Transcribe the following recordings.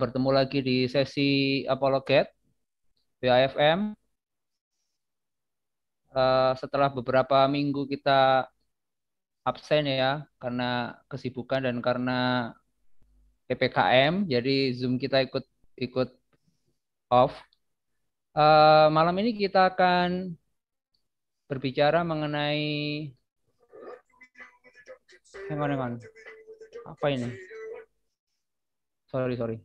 bertemu lagi di sesi apologet BAFM. Uh, eh, setelah beberapa minggu kita absen ya karena kesibukan dan karena ppkm, jadi zoom kita ikut ikut off. Uh, malam ini kita akan berbicara mengenai Hang eh, on, hang on. Apa ini? Sorry, sorry.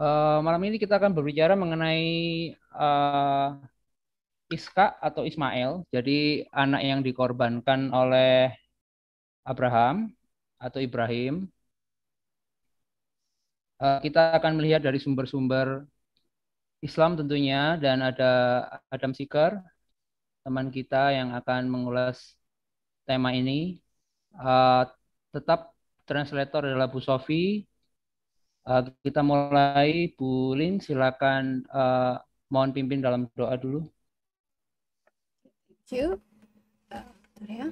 Uh, malam ini kita akan berbicara mengenai uh, eh, Iska atau Ismail, jadi anak yang dikorbankan oleh Abraham atau Ibrahim. Uh, kita akan melihat dari sumber-sumber Islam tentunya dan ada Adam Siker teman kita yang akan mengulas tema ini. Uh, tetap translator adalah Bu Sofi, Uh, kita mulai, Bu Lin, silakan uh, mohon pimpin dalam doa dulu. Thank you. Ya.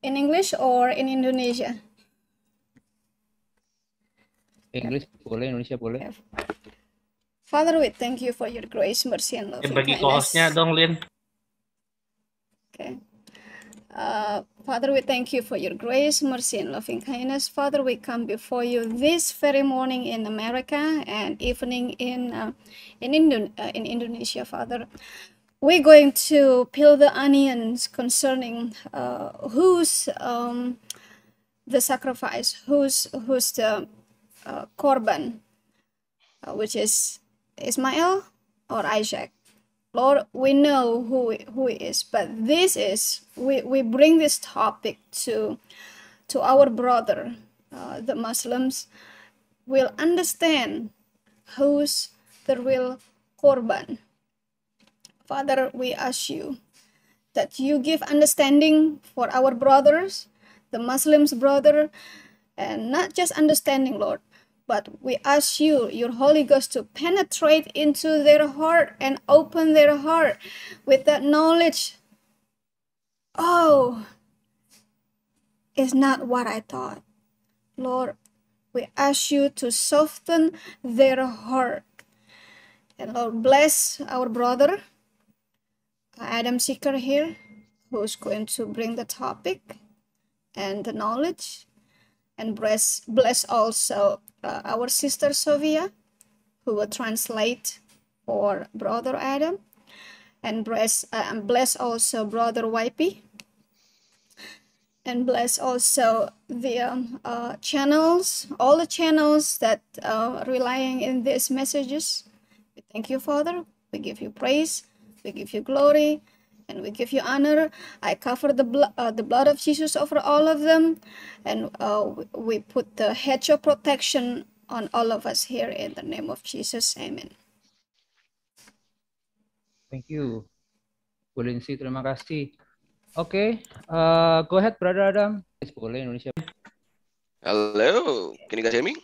In English or in Indonesia? English boleh, Indonesia boleh. Father, we thank you for your grace, mercy, and love. Bagi kohosnya dong, Lin. Oke. Okay. Uh, Father, we thank you for your grace, mercy, and loving kindness. Father, we come before you this very morning in America and evening in uh, in, Indo- uh, in Indonesia, Father. We're going to peel the onions concerning uh, who's um, the sacrifice, who's who's the uh, korban, uh, which is Ismail or Isaac. Lord, we know who it, who it is, but this is we, we bring this topic to to our brother, uh, the Muslims, will understand who's the real korban. Father, we ask you that you give understanding for our brothers, the Muslims brother, and not just understanding, Lord, but we ask you, your Holy Ghost, to penetrate into their heart and open their heart with that knowledge. Oh, it's not what I thought. Lord, we ask you to soften their heart. And Lord, bless our brother, Adam Seeker here, who's going to bring the topic and the knowledge and bless, bless also uh, our sister Sophia, who will translate for brother Adam, and bless, uh, bless also brother YP, and bless also the um, uh, channels, all the channels that are relying in these messages. We thank you, Father. We give you praise. We give you glory and we give you honor. I cover the, bl uh, the blood of Jesus over all of them, and uh, we put the hedge of protection on all of us here in the name of Jesus. Amen. Thank you. Bu Lindsay, terima kasih. okay, uh, go ahead Brother Adam. Boleh Indonesia. Hello, can you guys hear me?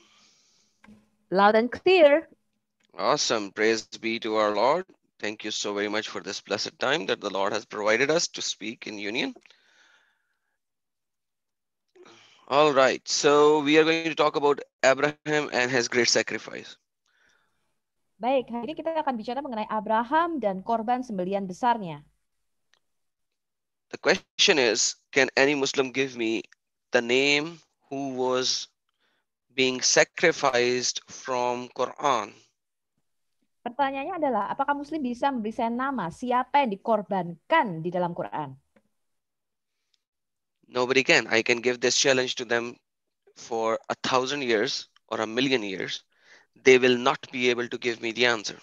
Loud and clear. Awesome. Praise be to our Lord. Thank you so very much for this blessed time that the Lord has provided us to speak in union. All right, so we are going to talk about Abraham and his great sacrifice. Baik, hari ini kita akan bicara mengenai Abraham dan korban sembelian besarnya. The question is, can any Muslim give me the name who was being sacrificed from Quran? Pertanyaannya adalah, apakah Muslim bisa memberi saya nama siapa yang dikorbankan di dalam Quran? Nobody can. I can give this challenge to them for a thousand years or a million years. They will not be able to give me the answer.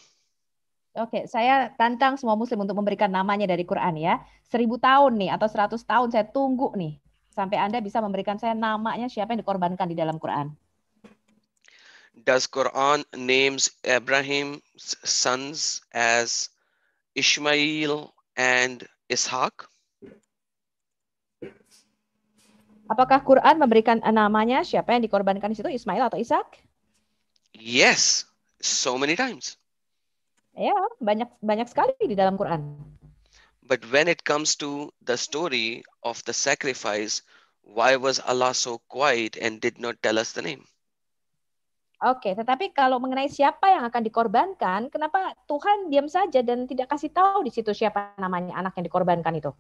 Oke, okay, saya tantang semua Muslim untuk memberikan namanya dari Quran ya. Seribu tahun nih atau seratus tahun saya tunggu nih sampai Anda bisa memberikan saya namanya siapa yang dikorbankan di dalam Quran. does Quran names Abraham's sons as Ishmael and Ishaq? Apakah Quran memberikan namanya siapa yang dikorbankan di situ Ismail atau Ishak? Yes, so many times. Ya, yeah, banyak banyak sekali di dalam Quran. But when it comes to the story of the sacrifice, why was Allah so quiet and did not tell us the name? Oke, tetapi kalau mengenai siapa yang akan dikorbankan, kenapa Tuhan diam saja dan tidak kasih tahu di situ siapa namanya anak yang dikorbankan itu?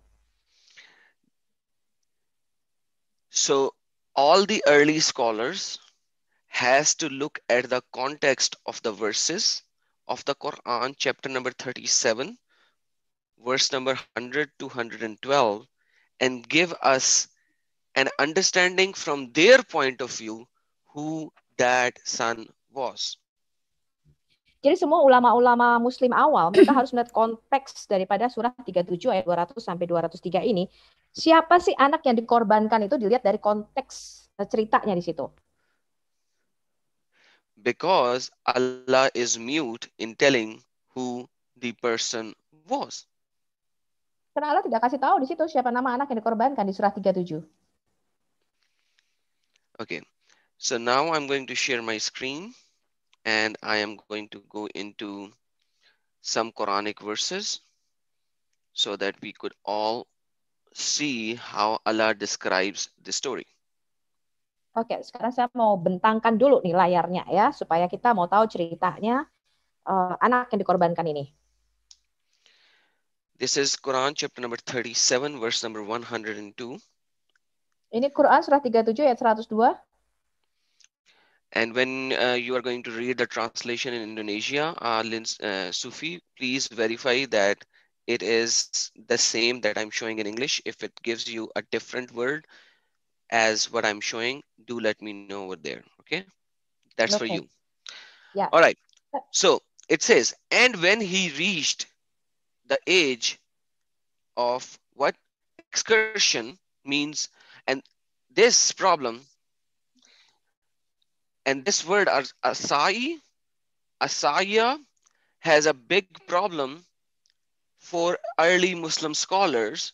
So all the early scholars has to look at the context of the verses of the Quran, chapter number 37, verse number 100 to 112, and give us an understanding from their point of view who that son was. Jadi semua ulama-ulama muslim awal mereka harus melihat konteks daripada surah 37 ayat 200 sampai 203 ini. Siapa sih anak yang dikorbankan itu dilihat dari konteks eh, ceritanya di situ. Because Allah is mute in telling who the person was. Karena Allah tidak kasih tahu di situ siapa nama anak yang dikorbankan di surah 37. Oke. Okay. So now I'm going to share my screen and I am going to go into some Quranic verses so that we could all see how Allah describes the story. Oke, okay, sekarang saya mau bentangkan dulu nih layarnya ya, supaya kita mau tahu ceritanya uh, anak yang dikorbankan ini. This is Quran chapter number 37 verse number 102. Ini Quran surah 37 ayat 102. And when uh, you are going to read the translation in Indonesia, uh, uh, Sufi, please verify that it is the same that I'm showing in English. If it gives you a different word as what I'm showing, do let me know over there, okay? That's okay. for you. Yeah. All right. Uh, so it says, and when he reached the age of what excursion means, and this problem And this word Asai, Asaya has a big problem for early Muslim scholars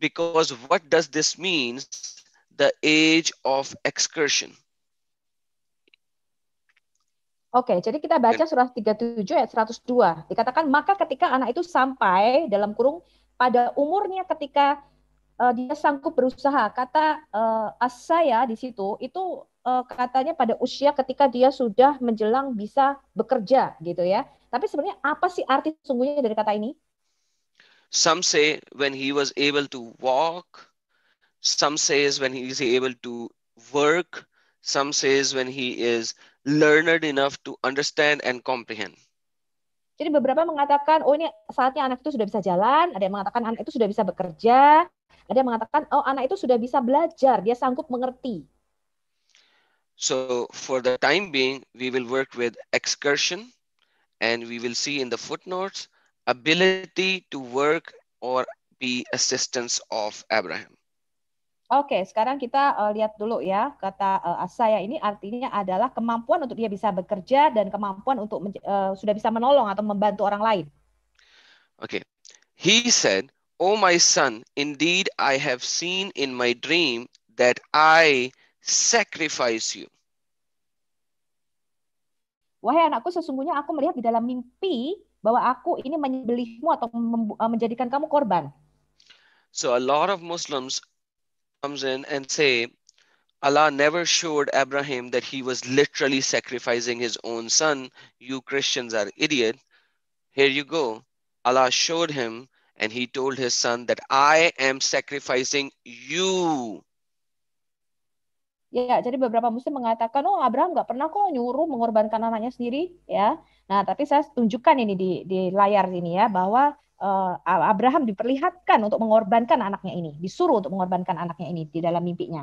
because what does this mean? The age of excursion. Oke, okay, jadi kita baca surah 37 ayat 102. Dikatakan maka ketika anak itu sampai dalam kurung pada umurnya ketika uh, dia sanggup berusaha. Kata uh, eh, as saya di situ itu Eh, katanya pada usia ketika dia sudah menjelang bisa bekerja gitu ya. Tapi sebenarnya apa sih arti sungguhnya dari kata ini? Some say when he was able to walk, some says when he is able to work, some says when he is learned enough to understand and comprehend. Jadi beberapa mengatakan, oh ini saatnya anak itu sudah bisa jalan, ada yang mengatakan anak itu sudah bisa bekerja, ada yang mengatakan, oh anak itu sudah bisa belajar, dia sanggup mengerti. So for the time being, we will work with excursion and we will see in the footnotes, ability to work or be assistance of Abraham. Oke, okay, sekarang kita uh, lihat dulu ya kata uh, Asaya ini artinya adalah kemampuan untuk dia bisa bekerja dan kemampuan untuk uh, sudah bisa menolong atau membantu orang lain. Oke, okay. he said, "Oh my son, indeed I have seen in my dream that I sacrifice you. Wahai anakku, sesungguhnya aku melihat di dalam mimpi bahwa aku ini menyembelihmu atau uh, menjadikan kamu korban. So a lot of Muslims comes in and say, Allah never showed Abraham that he was literally sacrificing his own son. You Christians are idiot. Here you go. Allah showed him and he told his son that I am sacrificing you Ya, jadi beberapa muslim mengatakan, oh Abraham nggak pernah kok nyuruh mengorbankan anaknya sendiri, ya. Nah, tapi saya tunjukkan ini di, di layar ini ya, bahwa uh, Abraham diperlihatkan untuk mengorbankan anaknya ini, disuruh untuk mengorbankan anaknya ini di dalam mimpinya.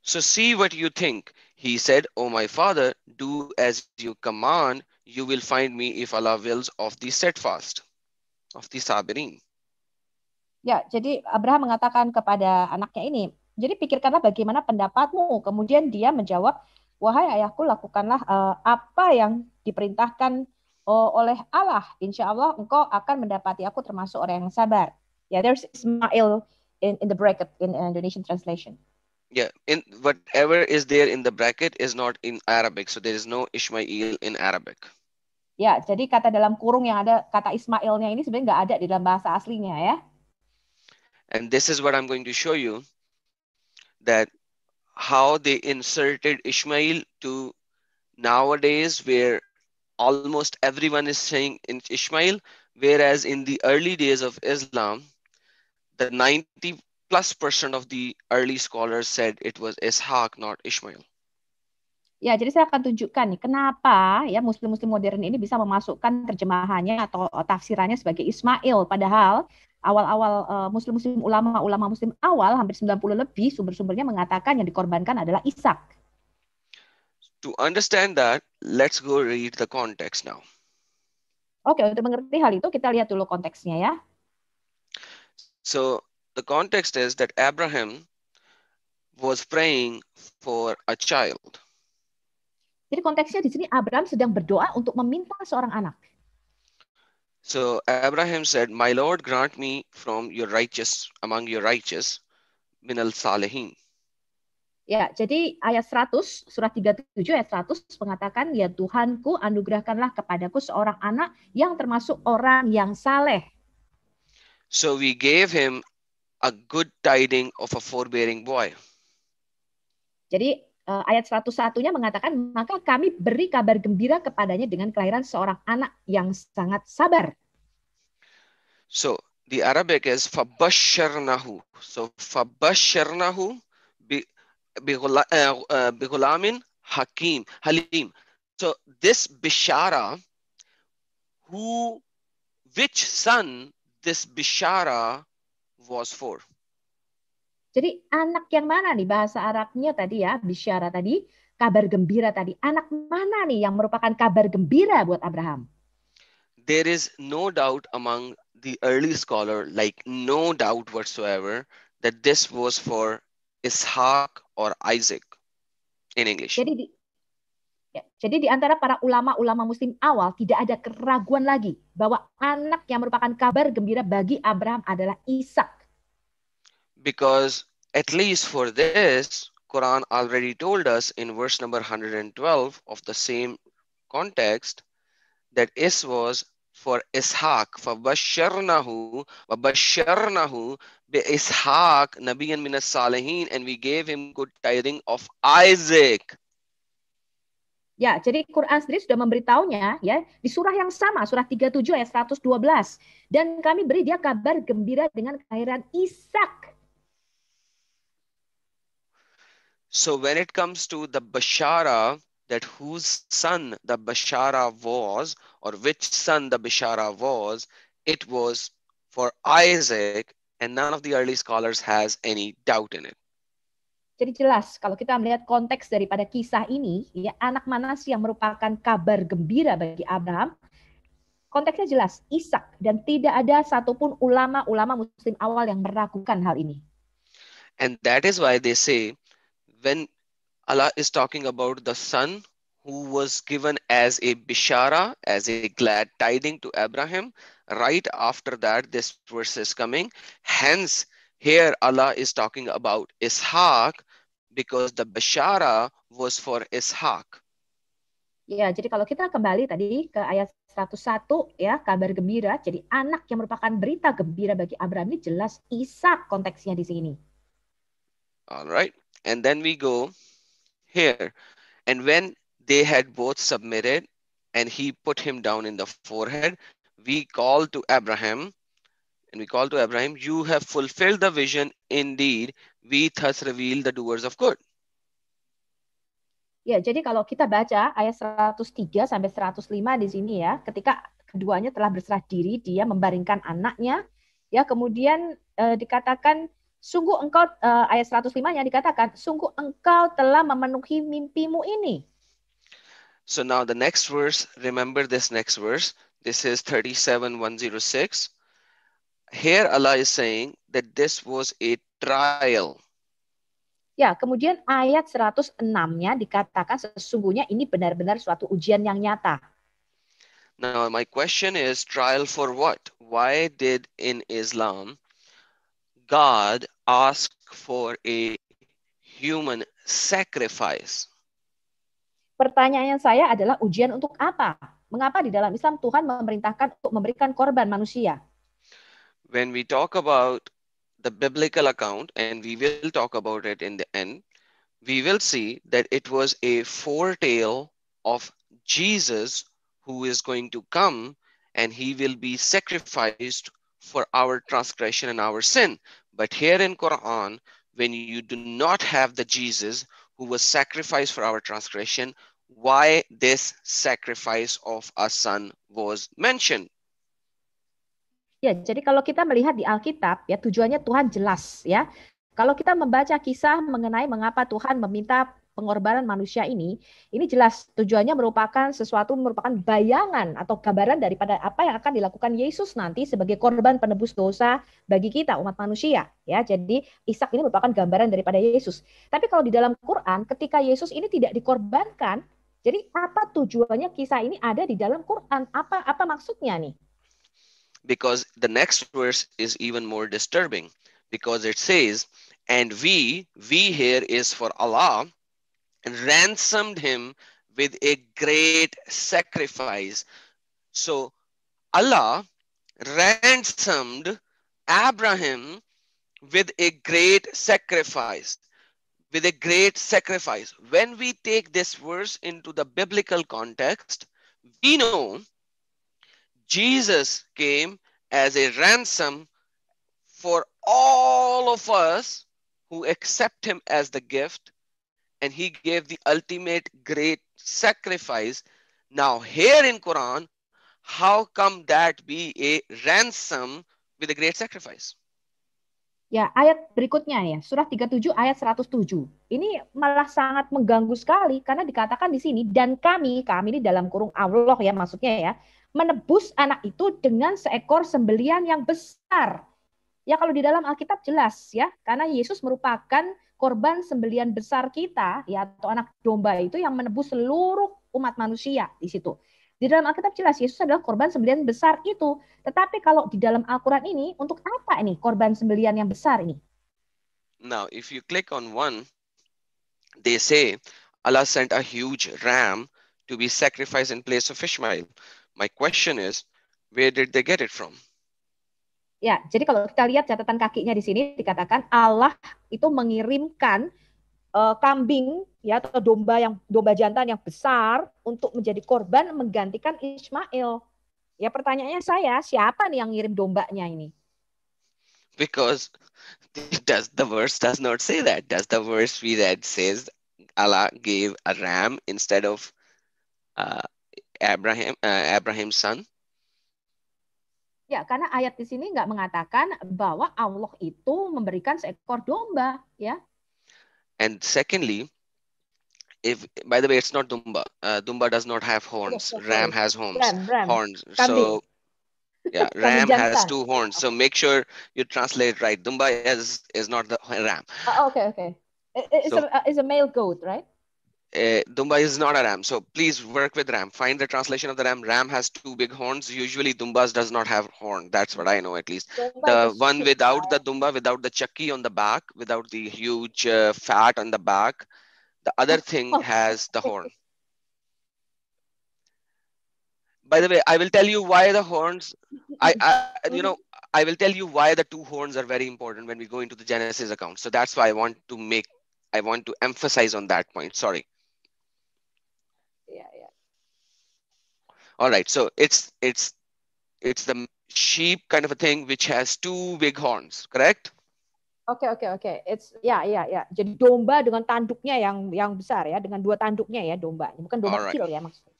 So see what you think. He said, Oh my father, do as you command, you will find me if Allah wills of the steadfast, of the sabirin. Ya, jadi Abraham mengatakan kepada anaknya ini, jadi pikirkanlah bagaimana pendapatmu. Kemudian dia menjawab, wahai ayahku lakukanlah uh, apa yang diperintahkan uh, oleh Allah. Insya Allah engkau akan mendapati aku termasuk orang yang sabar. Ya, yeah, there's Ismail in, in the bracket in uh, Indonesian translation. Yeah, in whatever is there in the bracket is not in Arabic, so there is no Ismail in Arabic. Ya, jadi kata dalam kurung yang ada kata Ismailnya ini sebenarnya nggak ada di dalam bahasa aslinya ya. And this is what I'm going to show you. that how they inserted Ishmael to nowadays where almost everyone is saying in Ishmael, whereas in the early days of Islam, the 90 plus percent of the early scholars said it was Ishaq, not Ishmael. Ya, jadi saya akan tunjukkan nih kenapa ya muslim-muslim modern ini bisa memasukkan terjemahannya atau tafsirannya sebagai Ismail padahal awal-awal uh, muslim-muslim ulama-ulama muslim awal hampir 90 lebih sumber-sumbernya mengatakan yang dikorbankan adalah Ishak. To understand that, let's go read the context now. Oke, okay, untuk mengerti hal itu kita lihat dulu konteksnya ya. So, the context is that Abraham was praying for a child. Jadi konteksnya di sini Abraham sedang berdoa untuk meminta seorang anak. So Abraham said, My Lord, grant me from your righteous, among your righteous, minal salihin. Ya, jadi ayat 100, surat 37 ayat 100 mengatakan, Ya Tuhanku, anugerahkanlah kepadaku seorang anak yang termasuk orang yang saleh. So we gave him a good tiding of a forbearing boy. Jadi Eh, ayat 101-nya mengatakan, maka kami beri kabar gembira kepadanya dengan kelahiran seorang anak yang sangat sabar. So, the Arabic is ya fabasharnahu. So, fabasharnahu bi, bi, eh, eh, bi hakim, halim. So, this bishara, who, which son this bishara was for? Jadi anak yang mana nih bahasa Arabnya tadi ya, bisyara tadi, kabar gembira tadi. Anak mana nih yang merupakan kabar gembira buat Abraham? There is no doubt among the early scholar, like no doubt whatsoever, that this was for Ishak or Isaac in English. Jadi di, Ya, jadi di antara para ulama-ulama muslim awal tidak ada keraguan lagi bahwa anak yang merupakan kabar gembira bagi Abraham adalah Ishak because at least for this, Quran already told us in verse number 112 of the same context that is was for Ishaq. فَبَشَّرْنَهُ وَبَشَّرْنَهُ بِإِسْحَاق نَبِيًّا مِنَ الصَّالِحِينَ And we gave him good tidings of Isaac. Ya, jadi Quran sendiri sudah memberitahunya ya di surah yang sama, surah 37 ayat 112. Dan kami beri dia kabar gembira dengan kelahiran Ishak So when it comes to the Bashara, that whose son the Bashara was, or which son the Bashara was, it was for Isaac, and none of the early scholars has any doubt in it. Jadi jelas kalau kita melihat konteks daripada kisah ini, ya anak mana sih yang merupakan kabar gembira bagi Abraham? Konteksnya jelas, Ishak dan tidak ada satupun ulama-ulama muslim awal yang meragukan hal ini. And that is why they say when Allah is talking about the son who was given as a bishara, as a glad tiding to Abraham, right after that, this verse is coming. Hence, here Allah is talking about Ishaq because the bishara was for Ishaq. Ya, jadi kalau kita kembali tadi ke ayat 101 ya, kabar gembira, jadi anak yang merupakan berita gembira bagi Abraham ini jelas Ishak konteksnya di sini. Alright and then we go here. And when they had both submitted and he put him down in the forehead, we call to Abraham and we call to Abraham, you have fulfilled the vision. Indeed, we thus reveal the doers of good. Ya, jadi kalau kita baca ayat 103 sampai 105 di sini ya, ketika keduanya telah berserah diri, dia membaringkan anaknya, ya kemudian eh, dikatakan Sungguh engkau uh, ayat 105-nya dikatakan, sungguh engkau telah memenuhi mimpimu ini. So now the next verse, remember this next verse. This is 37106. Here Allah is saying that this was a trial. Ya, kemudian ayat 106-nya dikatakan sesungguhnya ini benar-benar suatu ujian yang nyata. Now my question is trial for what? Why did in Islam God ask for a human sacrifice. Pertanyaan saya adalah ujian untuk apa? Mengapa di dalam Islam Tuhan memerintahkan untuk memberikan korban manusia? When we talk about the biblical account and we will talk about it in the end, we will see that it was a foretale of Jesus who is going to come and he will be sacrificed for our transgression and our sin. But here in Quran, when you do not have the Jesus who was sacrificed for our transgression, why this sacrifice of a son was mentioned. Ya, jadi kalau kita melihat di Alkitab, ya tujuannya Tuhan jelas, ya. Kalau kita membaca kisah mengenai mengapa Tuhan meminta pengorbanan manusia ini, ini jelas tujuannya merupakan sesuatu merupakan bayangan atau gambaran daripada apa yang akan dilakukan Yesus nanti sebagai korban penebus dosa bagi kita umat manusia, ya. Jadi Ishak ini merupakan gambaran daripada Yesus. Tapi kalau di dalam Quran ketika Yesus ini tidak dikorbankan, jadi apa tujuannya kisah ini ada di dalam Quran? Apa apa maksudnya nih? Because the next verse is even more disturbing because it says and we we here is for Allah ransomed him with a great sacrifice. So Allah ransomed Abraham with a great sacrifice. With a great sacrifice. When we take this verse into the biblical context, we know Jesus came as a ransom for all of us who accept him as the gift and he gave the ultimate great sacrifice. Now here in Quran, how come that be a ransom with a great sacrifice? Ya, ayat berikutnya ya, surah 37 ayat 107. Ini malah sangat mengganggu sekali karena dikatakan di sini dan kami, kami ini dalam kurung Allah ya maksudnya ya, menebus anak itu dengan seekor sembelian yang besar. Ya kalau di dalam Alkitab jelas ya, karena Yesus merupakan korban sembelian besar kita ya atau anak domba itu yang menebus seluruh umat manusia di situ. Di dalam Alkitab jelas Yesus adalah korban sembelian besar itu. Tetapi kalau di dalam Al-Qur'an ini untuk apa ini korban sembelian yang besar ini? Now, if you click on one, they say Allah sent a huge ram to be sacrificed in place of Ishmael. My question is, where did they get it from? Ya, jadi kalau kita lihat catatan kakinya di sini dikatakan Allah itu mengirimkan uh, kambing ya atau domba yang domba jantan yang besar untuk menjadi korban menggantikan Ismail. Ya pertanyaannya saya, siapa nih yang ngirim dombanya ini? Because does the verse does not say that. Does the verse we read says Allah gave a ram instead of uh, Abraham uh, Abraham's son? Ya, karena ayat di sini nggak mengatakan bahwa Allah itu memberikan seekor domba, ya. And secondly, if by the way, it's not domba. Uh, domba does not have horns. Ram has horns. Ram, ram. Horns. So yeah, ram has two horns. So make sure you translate right. Domba is is not the ram. Uh, okay, okay. It's so, a uh, it's a male goat, right? uh, Dumba is not a ram. So please work with ram. Find the translation of the ram. Ram has two big horns. Usually Dumba's does not have horn. That's what I know at least. Dumba the one without the Dumba, without the chakki on the back, without the huge uh, fat on the back. The other thing has the horn. By the way, I will tell you why the horns, I, I you know, I will tell you why the two horns are very important when we go into the Genesis account. So that's why I want to make, I want to emphasize on that point. Sorry. All right. So it's it's it's the sheep kind of a thing which has two big horns, correct? okay, okay, Okay. It's yeah, yeah, Yeah. Jadi domba dengan tanduknya yang yang besar ya, dengan dua tanduknya ya domba. Bukan domba All right. kecil ya maksudnya.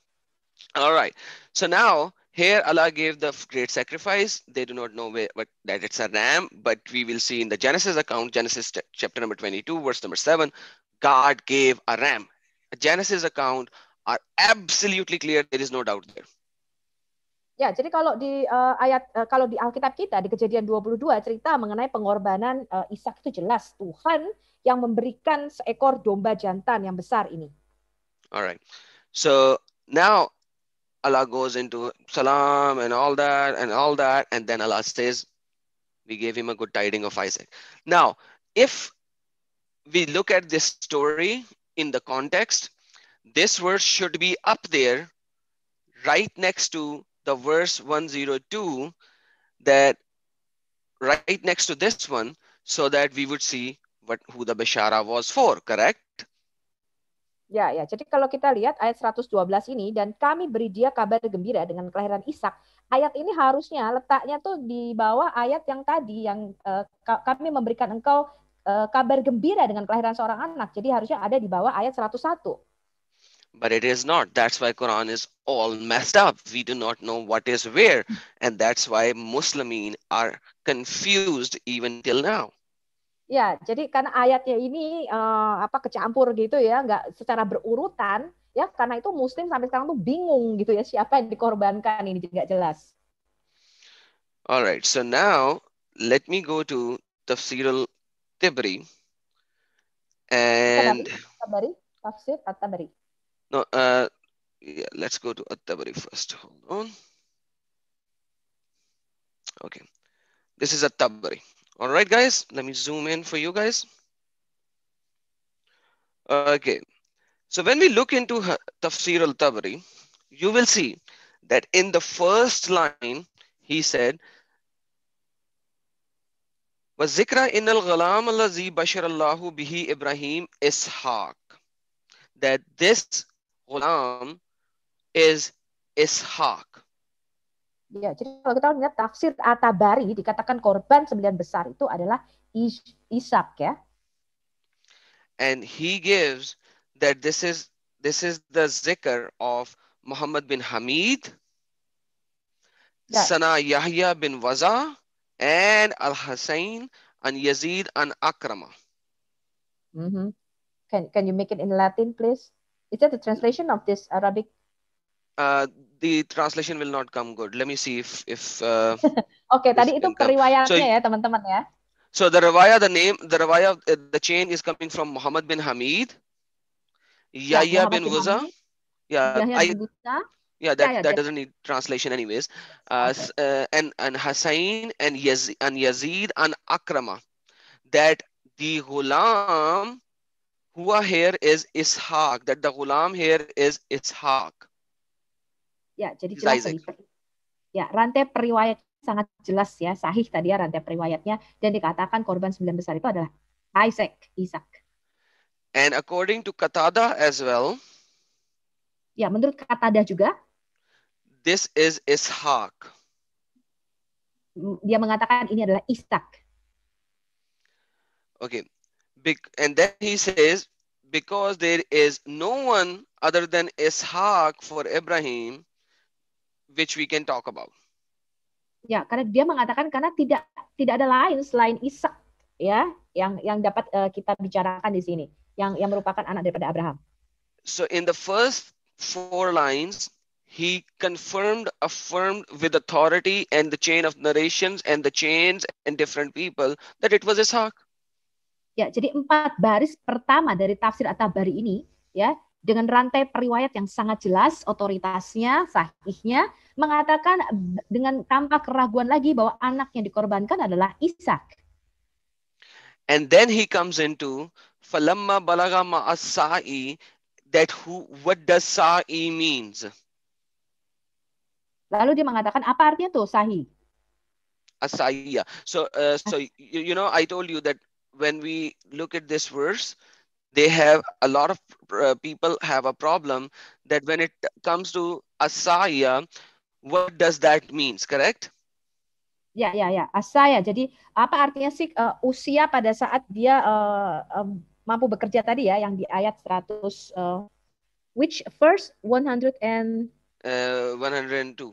All right. So now here Allah gave the great sacrifice. They do not know where, but that it's a ram, but we will see in the Genesis account, Genesis chapter number 22, verse number 7, God gave a ram. A Genesis account, are absolutely clear. There is no doubt there. Ya, jadi kalau di uh, ayat uh, kalau di Alkitab kita di Kejadian 22 cerita mengenai pengorbanan uh, Ishak itu jelas Tuhan yang memberikan seekor domba jantan yang besar ini. Alright. So now Allah goes into salam and all that and all that and then Allah says we gave him a good tiding of Isaac. Now, if we look at this story in the context this verse should be up there right next to the verse 102 that right next to this one so that we would see what who the bishara was for, correct? Ya, ya. Jadi kalau kita lihat ayat 112 ini dan kami beri dia kabar gembira dengan kelahiran Ishak. Ayat ini harusnya letaknya tuh di bawah ayat yang tadi yang uh, kami memberikan engkau uh, kabar gembira dengan kelahiran seorang anak. Jadi harusnya ada di bawah ayat 101 but it is not that's why quran is all messed up we do not know what is where and that's why muslimin are confused even till now ya jadi karena ayatnya ini uh, apa kecampur gitu ya nggak secara berurutan ya karena itu muslim sampai sekarang tuh bingung gitu ya siapa yang dikorbankan ini tidak jelas alright so now let me go to tafsirul tibri and tafsir at-tabari No, uh, yeah, let's go to Attabari first. Hold on. Okay, this is Attabari. All right, guys, let me zoom in for you guys. Okay, so when we look into Tafsir al-Tabari, you will see that in the first line, he said, وَذِكْرَ إِنَّ الْغَلَامَ الَّذِي بَشَرَ اللَّهُ بِهِ Ibrahim Ishaq That this Ghulam is Ishaq. Ya, jadi kalau kita lihat tafsir Atabari dikatakan korban sembilan besar itu adalah Is Ishak ya. And he gives that this is this is the zikr of Muhammad bin Hamid, ya. Sana Yahya bin Waza, and Al Hussein and Yazid and Akrama. Mm -hmm. Can can you make it in Latin, please? Is that the translation of this Arabic? Uh, the translation will not come good. Let me see if if. Uh, okay, tadi itu periwayatnya so, ya teman-teman ya. So the riwayah, the name, the riwayah, uh, the chain is coming from Muhammad bin Hamid, Yahya bin Wuza. Yeah, I, yeah, that, yeah, yeah, that doesn't need translation anyways. Uh, okay. uh, and and Hussain and Yaz and Yazid and Akrama, that the ghulam Hua here is Ishaq. That the gulam here is Ishaq. Ya, jadi jelas. Ya, rantai periwayat sangat jelas ya, sahih tadi ya rantai periwayatnya dan dikatakan korban sembilan besar itu adalah Isaac, Isaac. And according to Katada as well. Ya, menurut Katada juga. This is Ishaq. Dia mengatakan ini adalah Ishak. Oke, okay and then he says, because there is no one other than Ishak for Ibrahim, which we can talk about. Ya, karena dia mengatakan karena tidak tidak ada lain selain Ishak ya yang yang dapat uh, kita bicarakan di sini, yang yang merupakan anak daripada Abraham. So in the first four lines, he confirmed, affirmed with authority and the chain of narrations and the chains and different people that it was Ishak. Ya, jadi empat baris pertama dari tafsir At-Tabari ini ya dengan rantai periwayat yang sangat jelas otoritasnya, sahihnya mengatakan dengan tanpa keraguan lagi bahwa anak yang dikorbankan adalah Ishak. And then he comes into falamma balagha maas that who what does sa'i means. Lalu dia mengatakan apa artinya tuh Asai Asaiya. So uh, so you, you know I told you that when we look at this verse, they have a lot of uh, people have a problem that when it comes to asaya, what does that means? Correct? Ya, ya, ya. Asaya. Jadi apa artinya sih uh, usia pada saat dia uh, um, mampu bekerja tadi ya yang di ayat 100 uh, which verse 100 and uh, 102.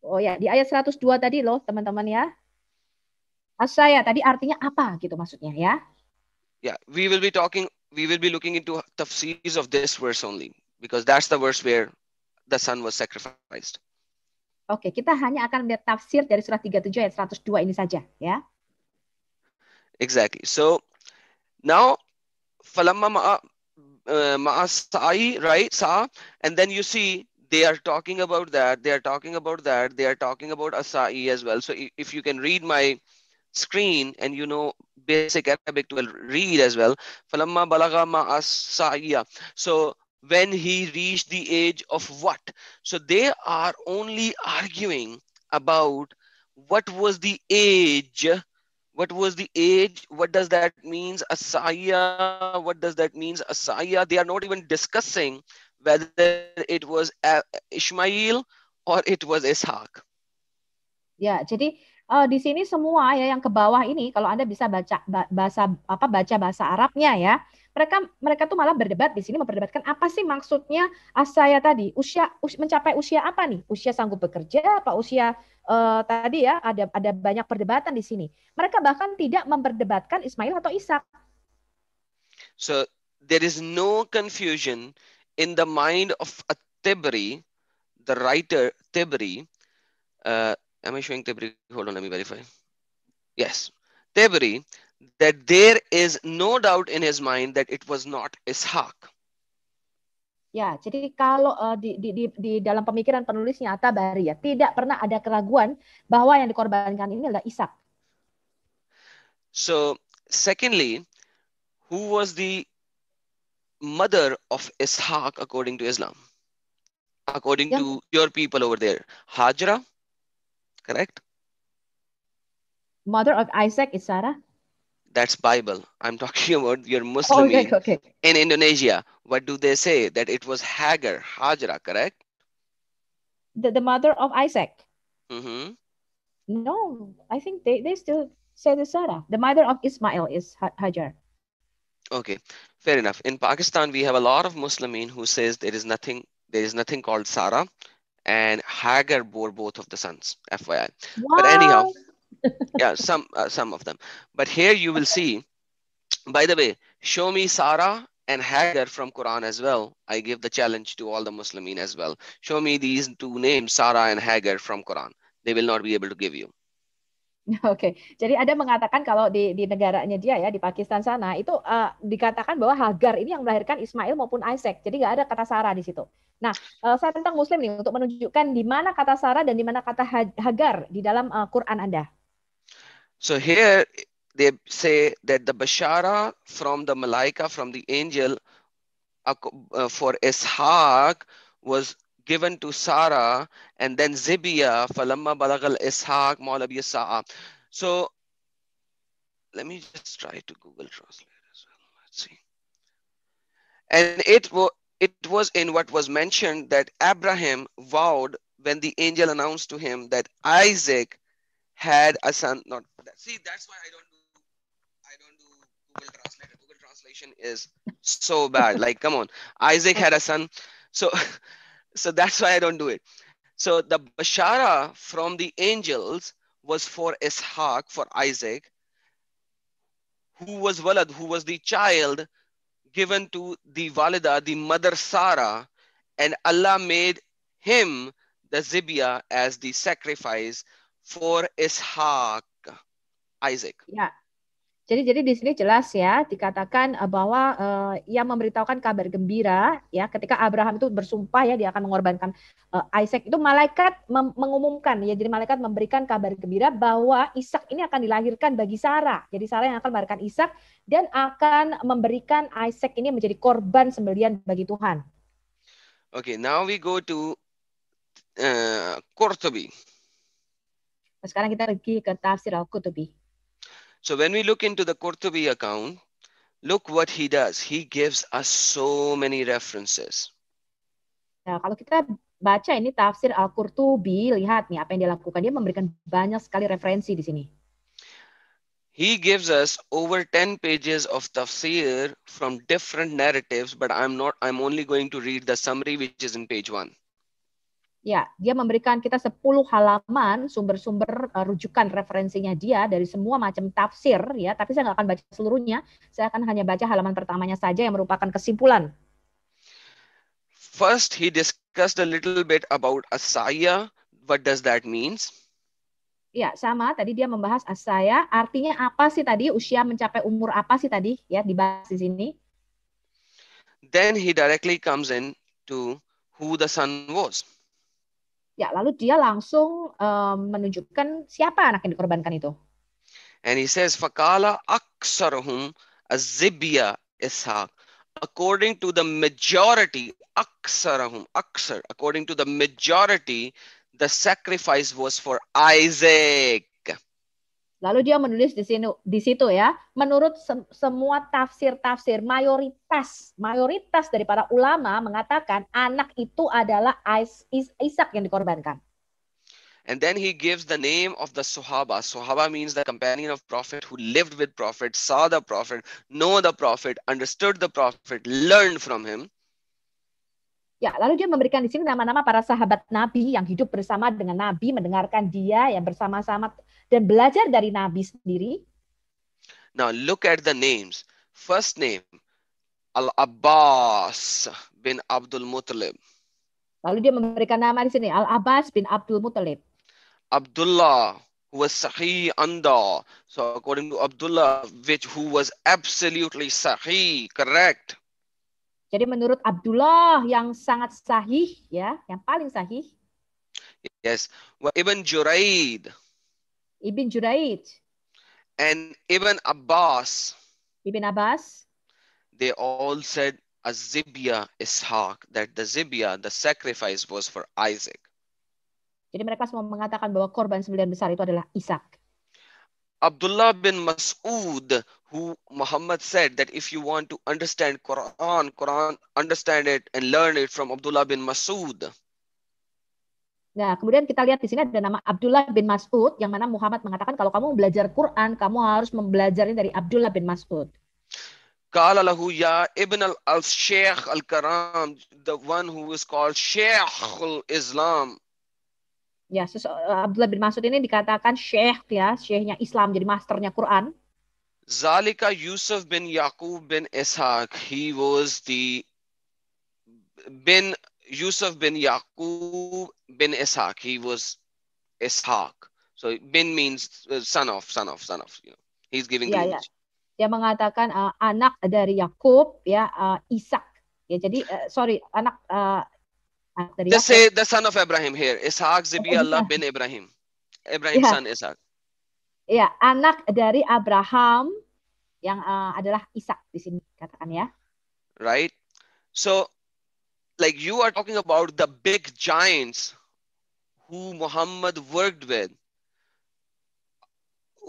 Oh ya, di ayat 102 tadi loh teman-teman ya. Asaya tadi artinya apa gitu maksudnya ya? Yeah, we will be talking we will be looking into tafsir of this verse only because that's the verse where the son was sacrificed. Oke, okay, kita hanya akan melihat tafsir dari surah 37 ayat 102 ini saja, ya. Exactly. So now falamma ma'a eh, ma'asai, right? Sa and then you see they are talking about that, they are talking about that, they are talking about asai as well. So if you can read my screen and you know basic Arabic to read as well. Falamma balaga ma'asaiya. So when he reached the age of what? So they are only arguing about what was the age what was the age what does that means asaya what does that means asaya they are not even discussing whether it was uh, ishmael or it was ishaq yeah jadi uh, di sini semua ya yang ke bawah ini kalau Anda bisa baca bahasa apa baca bahasa Arabnya ya. Mereka mereka tuh malah berdebat di sini memperdebatkan apa sih maksudnya asaya tadi usia us, mencapai usia apa nih? Usia sanggup bekerja apa usia uh, tadi ya ada ada banyak perdebatan di sini. Mereka bahkan tidak memperdebatkan Ismail atau Ishak. So there is no confusion in the mind of a Tibri, the writer Tibri, uh, eh, Am I showing Tibri? Hold on, let me verify. Yes, Tibri, that there is no doubt in his mind that it was not Ishak. Ya, jadi kalau uh, di, di, di, di dalam pemikiran penulis nyata ya, tidak pernah ada keraguan bahwa yang dikorbankan ini adalah Ishak. So, secondly, who was the mother of Ishak according to Islam? According yang, to your people over there, Hajra? correct? Mother of Isaac is Sarah? That's Bible. I'm talking about your oh, Muslim oh, okay, okay. in Indonesia. What do they say? That it was Hagar, Hajra, correct? The, the mother of Isaac. Mm-hmm. No, I think they, they still say the Sarah. The mother of Ismail is Hajar. Okay, fair enough. In Pakistan, we have a lot of Muslimin who says there is nothing, there is nothing called Sarah and Hagar bore both of the sons, FYI. But anyhow, yeah, some uh, some of them. But here you will okay. see. By the way, show me Sarah and Hagar from Quran as well. I give the challenge to all the Muslimin as well. Show me these two names, Sarah and Hagar from Quran. They will not be able to give you. Oke, jadi ada mengatakan kalau di, di negaranya dia ya di Pakistan sana itu uh, dikatakan bahwa Hagar ini yang melahirkan Ismail maupun Isaac, jadi nggak ada kata Sarah di situ. Nah, uh, saya tentang Muslim nih untuk menunjukkan di mana kata Sarah dan di mana kata Hagar di dalam uh, Quran Anda. So here they say that the bashara from the malaika from the angel uh, for Ishaq was given to Sarah and then Zibiah, falamma balagal ishaq sa'a. So let me just try to Google Translate as well. Let's see. And it, wo- it was in what was mentioned that Abraham vowed when the angel announced to him that Isaac had a son. Not that. See, that's why I don't do I don't do Google Translate. Google translation is so bad. like, come on, Isaac had a son. So So that's why I don't do it. So the Bashara from the angels was for Ishaq, for Isaac, who was Walad, who was the child given to the Walida, the mother Sarah, and Allah made him the Zibia as the sacrifice for Ishaq, Isaac. Yeah, Jadi jadi di sini jelas ya dikatakan eh, bahwa uh, ia memberitahukan kabar gembira ya ketika Abraham itu bersumpah ya dia akan mengorbankan uh, Isaac itu malaikat mengumumkan ya jadi malaikat memberikan kabar gembira bahwa Isaac ini akan dilahirkan bagi Sarah. Jadi Sarah yang akan melahirkan Isaac dan akan memberikan Isaac ini menjadi korban sembelian bagi Tuhan. Oke, okay, now we go to uh, Sekarang kita pergi ke tafsir Al-Qurtubi. So when we look into the Qurtubi account, look what he does. He gives us so many references. Nah, kalau kita baca ini tafsir Al-Qurtubi, lihat nih apa yang dia lakukan. Dia memberikan banyak sekali referensi di sini. He gives us over 10 pages of tafsir from different narratives, but I'm not I'm only going to read the summary which is in page 1. Ya, dia memberikan kita 10 halaman sumber-sumber uh, rujukan referensinya dia dari semua macam tafsir ya, tapi saya nggak akan baca seluruhnya. Saya akan hanya baca halaman pertamanya saja yang merupakan kesimpulan. First he discussed a little bit about asaya, what does that means? Ya, sama tadi dia membahas asaya, artinya apa sih tadi usia mencapai umur apa sih tadi ya dibahas di sini. Then he directly comes in to who the son was. Ya, lalu dia langsung um, menunjukkan siapa anak yang dikorbankan itu. And he says, Fakala aksarhum azibya ishaq. According to the majority, aksarhum aksar, according to the majority, the sacrifice was for Isaac. Lalu dia menulis di sini di situ ya, menurut se semua tafsir-tafsir mayoritas mayoritas dari para ulama mengatakan anak itu adalah Ishak yang dikorbankan. And then he gives the name of the Sahaba. Sahaba means the companion of Prophet who lived with Prophet, saw the Prophet, know the Prophet, understood the Prophet, learned from him. Ya, lalu dia memberikan di sini nama-nama para sahabat Nabi yang hidup bersama dengan Nabi, mendengarkan dia yang bersama-sama dan belajar dari Nabi sendiri. Now look at the names. First name Al-Abbas bin Abdul Muthalib. Lalu dia memberikan nama di sini Al-Abbas bin Abdul Muthalib. Abdullah who was sahih anda. So according to Abdullah which who was absolutely sahih, correct. Jadi menurut Abdullah yang sangat sahih ya, yang paling sahih. Yes, wa Ibn Juraid. Ibn Juraid. And Ibn Abbas. Ibn Abbas. They all said Azibia Ishaq that the zibia the sacrifice was for Isaac. Jadi mereka semua mengatakan bahwa korban sembilan besar itu adalah Ishak. Abdullah bin Mas'ud who Muhammad said that if you want to understand Quran, Quran understand it and learn it from Abdullah bin Mas'ud. Nah, kemudian kita lihat di sini ada nama Abdullah bin Mas'ud yang mana Muhammad mengatakan kalau kamu belajar Quran, kamu harus mempelajari dari Abdullah bin Mas'ud. Qala lahu ya Ibn al-Sheikh al-Karam, the one who is called Sheikh al-Islam. Ya, Abdullah bin Mas'ud ini dikatakan Sheikh ya, Sheikhnya Islam, jadi masternya Quran. Zalika Yusuf bin Yaqub bin Ishaq. He was the bin Yusuf bin Yaqub bin Ishaq. He was Ishaq. So bin means uh, son of, son of, son of. You know, he's giving. Yeah, yeah. Dia mengatakan uh, anak dari Yakub ya uh, Ishak. Ya jadi uh, sorry anak uh, anak dari. Just say the son of Abraham here. Ishaq Zibi Allah bin Ibrahim. Ibrahim yeah. son Ishaq. ya anak dari Abraham yang uh, adalah Ishak di sini katakan ya. Right. So like you are talking about the big giants who Muhammad worked with,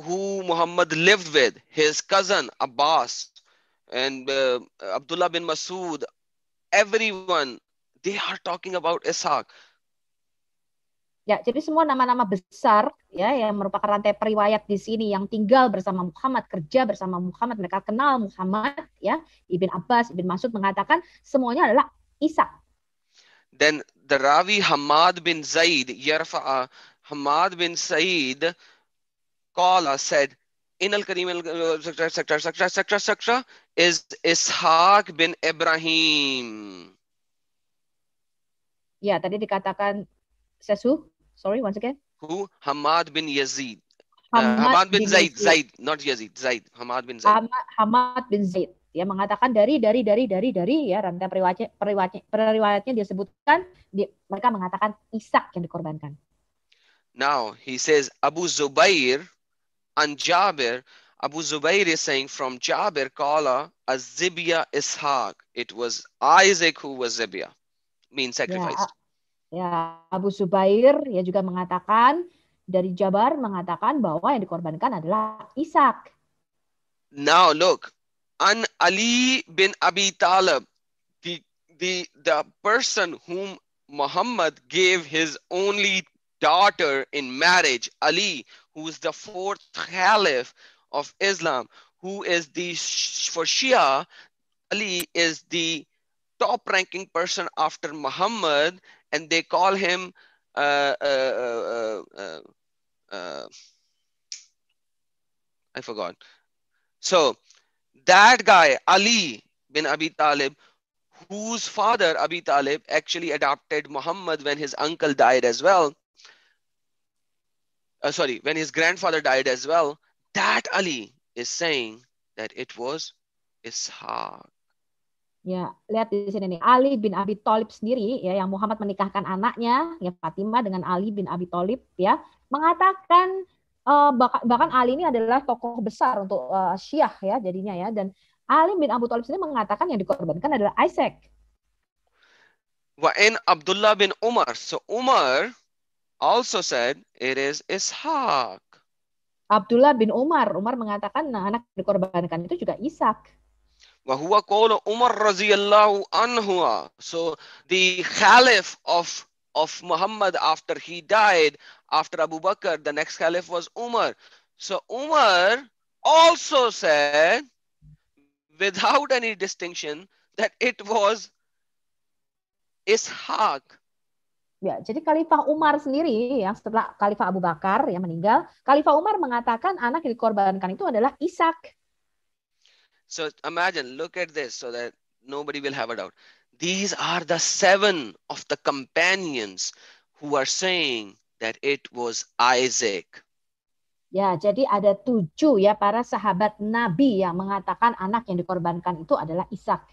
who Muhammad lived with, his cousin Abbas and uh, Abdullah bin Masud, everyone, they are talking about Ishak. Ya, jadi semua nama-nama besar ya yang merupakan rantai periwayat di sini yang tinggal bersama Muhammad, kerja bersama Muhammad, mereka kenal Muhammad ya. Ibn Abbas, Ibn Mas'ud mengatakan semuanya adalah Isa. Dan the Hamad bin Zaid yarfa'a Hamad bin Zaid, qala said in al-Karim is Ishaq bin Ibrahim. Ya, tadi dikatakan says who? Sorry, once again. Who? Hamad bin Yazid. Uh, Hamad, uh, Hamad bin, bin Zaid, Zaid, not Yazid, Zaid, Hamad bin Zaid. Hamad, Hamad bin Zaid. Dia mengatakan dari dari dari dari dari ya rantai periwayatnya periwayatnya, periwayatnya dia sebutkan dia, mereka mengatakan Ishak yang dikorbankan. Now he says Abu Zubair and Jabir Abu Zubair is saying from Jabir Kala Azibia Zibiya Ishaq. It was Isaac who was Zibia, mean sacrificed. Yeah. Ya, Abu Subair ya juga mengatakan dari Jabar mengatakan bahwa yang dikorbankan adalah Ishak. Now look, an Ali bin Abi Talib, the the the person whom Muhammad gave his only daughter in marriage, Ali, who is the fourth caliph of Islam, who is the for Shia, Ali is the top ranking person after Muhammad and they call him uh uh uh, uh, uh, uh, I forgot. So that guy, Ali bin Abi Talib, whose father, Abi Talib, actually adopted Muhammad when his uncle died as well. sorry, when his grandfather died as well. That Ali is saying that it was Ishaq. Ya, lihat di sini nih. Ali bin Abi Thalib sendiri ya yang Muhammad menikahkan anaknya ya Fatimah dengan Ali bin Abi Thalib ya, mengatakan uh, eh, bahkan, bahkan Ali ini adalah tokoh besar untuk uh, Syiah ya jadinya ya dan Ali bin Abu Thalib sendiri mengatakan yang dikorbankan adalah Isaac. Wa in Abdullah bin Umar. So Umar also said it is Ishaq. Abdullah bin Umar, Umar mengatakan nah, anak dikorbankan itu juga Ishaq. Wahua kolo Umar Raziallahu Anhua. So the Caliph of of Muhammad after he died, after Abu Bakr, the next Caliph was Umar. So Umar also said, without any distinction, that it was Ishaq. Ya, jadi Khalifah Umar sendiri yang setelah Khalifah Abu Bakar yang meninggal, Khalifah Umar mengatakan anak yang dikorbankan itu adalah Ishak. So imagine, look at this so that nobody will have a doubt. These are the seven of the companions who are saying that it was Isaac. Ya, jadi ada tujuh ya para sahabat Nabi yang mengatakan anak yang dikorbankan itu adalah Ishak.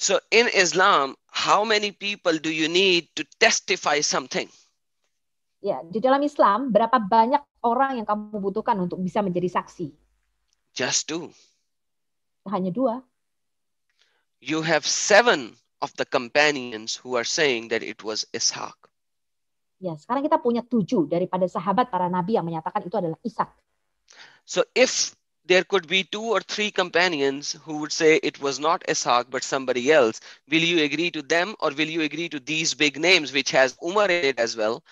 So in Islam, how many people do you need to testify something? Ya, di dalam Islam berapa banyak orang yang kamu butuhkan untuk bisa menjadi saksi? Just two hanya dua. You have seven of the companions who are saying that it was Ishak. Ya, sekarang kita punya tujuh daripada sahabat para nabi yang menyatakan itu adalah Ishak. So if there could be two or three companions who would say it was not Ishak but somebody else. Will you agree to them or will you agree to these big names, which has Umar in it as well,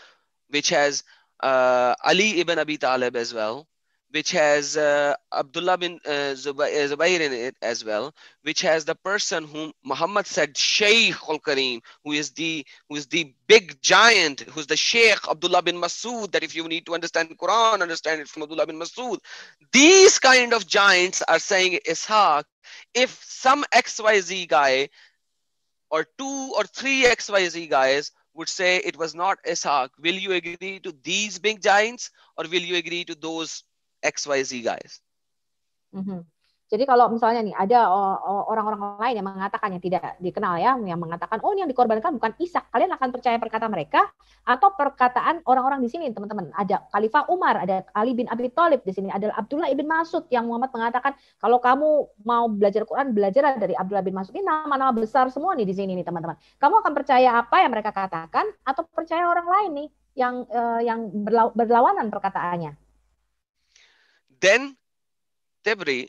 which has uh, Ali ibn Abi Talib as well, which has uh, Abdullah bin uh, uh, Zubayr in it as well, which has the person whom Muhammad said, Shaykh al-Kareem, who is the who is the big giant, who's the Shaykh Abdullah bin Masood. that if you need to understand Quran, understand it from Abdullah bin Masood. These kind of giants are saying, Ishaq, if some XYZ guy or two or three XYZ guys would say it was not Ishaq, will you agree to these big giants or will you agree to those XYZ guys. Mm-hmm. Jadi kalau misalnya nih ada orang-orang lain yang mengatakan yang tidak dikenal ya, yang mengatakan oh ini yang dikorbankan bukan Ishak, kalian akan percaya perkataan mereka atau perkataan orang-orang di sini teman-teman. Ada Khalifah Umar, ada Ali bin Abi Thalib di sini, ada Abdullah ibn Masud yang Muhammad mengatakan kalau kamu mau belajar Quran belajar dari Abdullah bin Masud ini nama-nama besar semua nih di sini nih teman-teman. Kamu akan percaya apa yang mereka katakan atau percaya orang lain nih yang eh, yang berlawanan perkataannya. Then tabri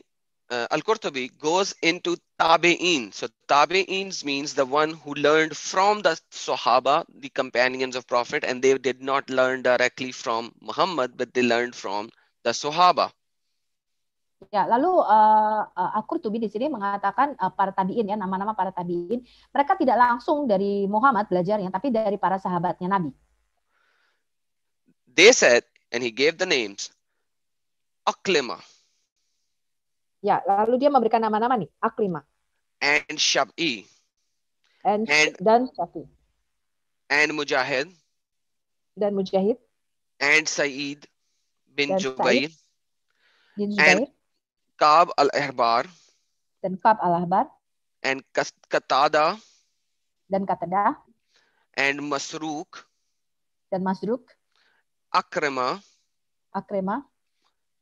uh, Al-Qurtubi goes into Tabi'in. So Tabi'ins means the one who learned from the Sahaba, the companions of Prophet, and they did not learn directly from Muhammad, but they learned from the Sahaba. Ya, lalu uh, uh, Al-Qurtubi di sini mengatakan uh, para tabiin ya, nama-nama para tabiin, mereka tidak langsung dari Muhammad belajarnya, tapi dari para sahabatnya Nabi. They said, and he gave the names, Aklima. Ya, lalu dia memberikan nama-nama nih, Aklima. And Shab'i. And, and dan Syafi. And Mujahid. Dan Mujahid. And Said bin Jubair. Bin Jubair. And Kab al-Ahbar. Dan Kab al-Ahbar. And Katada. Dan Katada. And Masruk. Dan Masruk. Akrema. Akrema.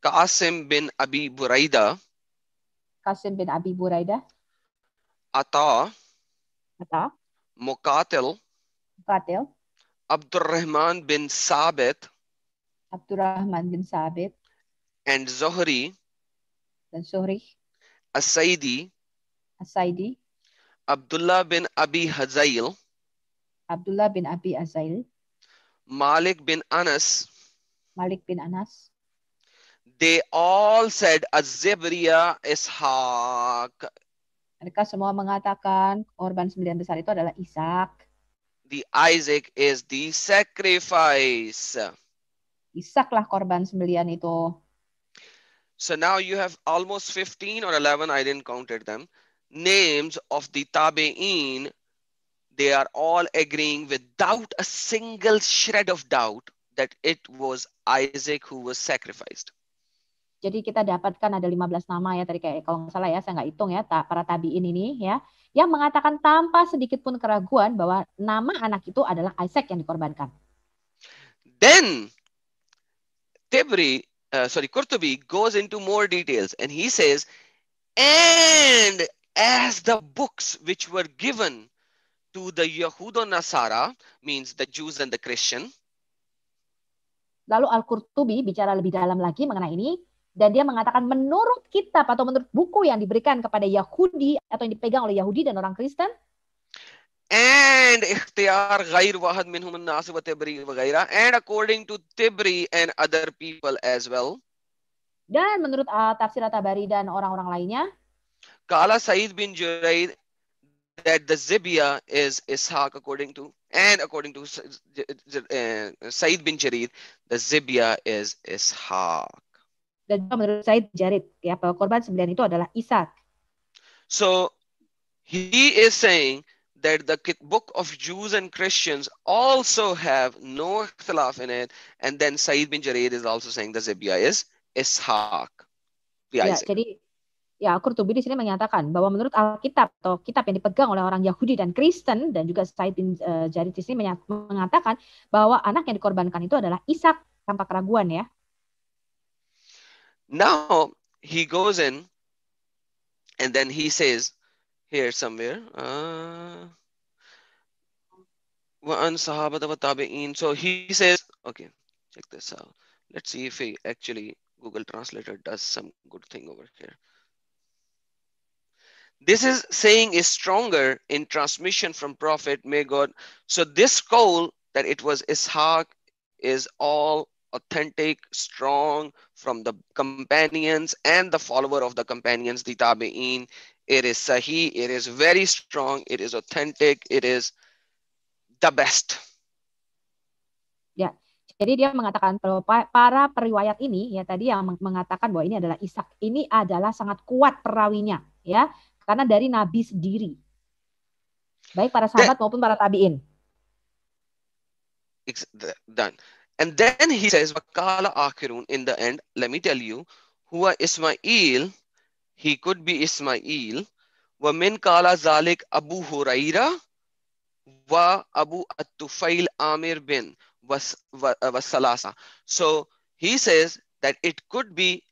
Qasim bin Abi Buraida. Qasim bin Abi Buraida. Ata. Ata. Muqatil. Muqatil. Abdurrahman bin Sabit. Abdurrahman bin Sabit. And Zohri. And Zohri. Asaidi. Asaidi. Abdullah bin Abi Hazail. Abdullah bin Abi Azail. Malik bin Anas. Malik bin Anas. They all said "Azibria Ishak. Mereka semua mengatakan korban sembilan besar itu adalah Ishak. The Isaac is the sacrifice. Isaklah korban sembilan itu. So now you have almost 15 or 11, I didn't it them, names of the Tabe'in. They are all agreeing without a single shred of doubt that it was Isaac who was sacrificed. Jadi kita dapatkan ada 15 nama ya tadi kayak kalau nggak salah ya saya nggak hitung ya para tabiin ini ya yang mengatakan tanpa sedikit pun keraguan bahwa nama anak itu adalah Isaac yang dikorbankan. Then Tibri, uh, sorry Kurtubi goes into more details and he says and as the books which were given to the Yahudo Nasara means the Jews and the Christian. Lalu Al-Qurtubi bicara lebih dalam lagi mengenai ini dan dia mengatakan menurut kitab atau menurut buku yang diberikan kepada Yahudi atau yang dipegang oleh Yahudi dan orang Kristen and ikhtiar ghair wahad minhum an-nas wa tibri wagaira and according to Tibri and other people as well dan menurut uh, tafsir Tabari dan orang-orang lainnya Kala Said bin jurayd that the Zibia is Ishaq according to and according to uh, Said bin jurayd the Zibia is Ishaq dan juga menurut Said Jarid ya bahwa korban sembilan itu adalah Ishak. So he is saying that the book of Jews and Christians also have no ikhtilaf in it. And then Said bin Jarid is also saying the Zibya is Ishaq. Iya, ya, Isaac. jadi ya Qurtubi di sini menyatakan bahwa menurut Alkitab atau kitab yang dipegang oleh orang Yahudi dan Kristen dan juga Said bin uh, Jarid di sini mengatakan bahwa anak yang dikorbankan itu adalah Ishak tanpa keraguan ya. Now he goes in and then he says here somewhere, uh, so he says, okay, check this out. Let's see if he actually Google Translator does some good thing over here. This is saying is stronger in transmission from prophet, may God. So this call that it was Ishaq is all authentic, strong from the companions and the follower of the companions, the tabi'in. It is sahih, it is very strong, it is authentic, it is the best. Ya, jadi dia mengatakan bahwa para periwayat ini ya tadi yang mengatakan bahwa ini adalah Ishak ini adalah sangat kuat perawinya ya karena dari Nabi sendiri baik para sahabat maupun para tabiin. Done. And then he says, "Kala Akhirun, in the end, let me tell you, who Ismail, he could be Ismail, Wamin Kala Zalik Abu Huraira, Wa Abu Atufail Amir bin Wasalasa. Uh, so he says that it could be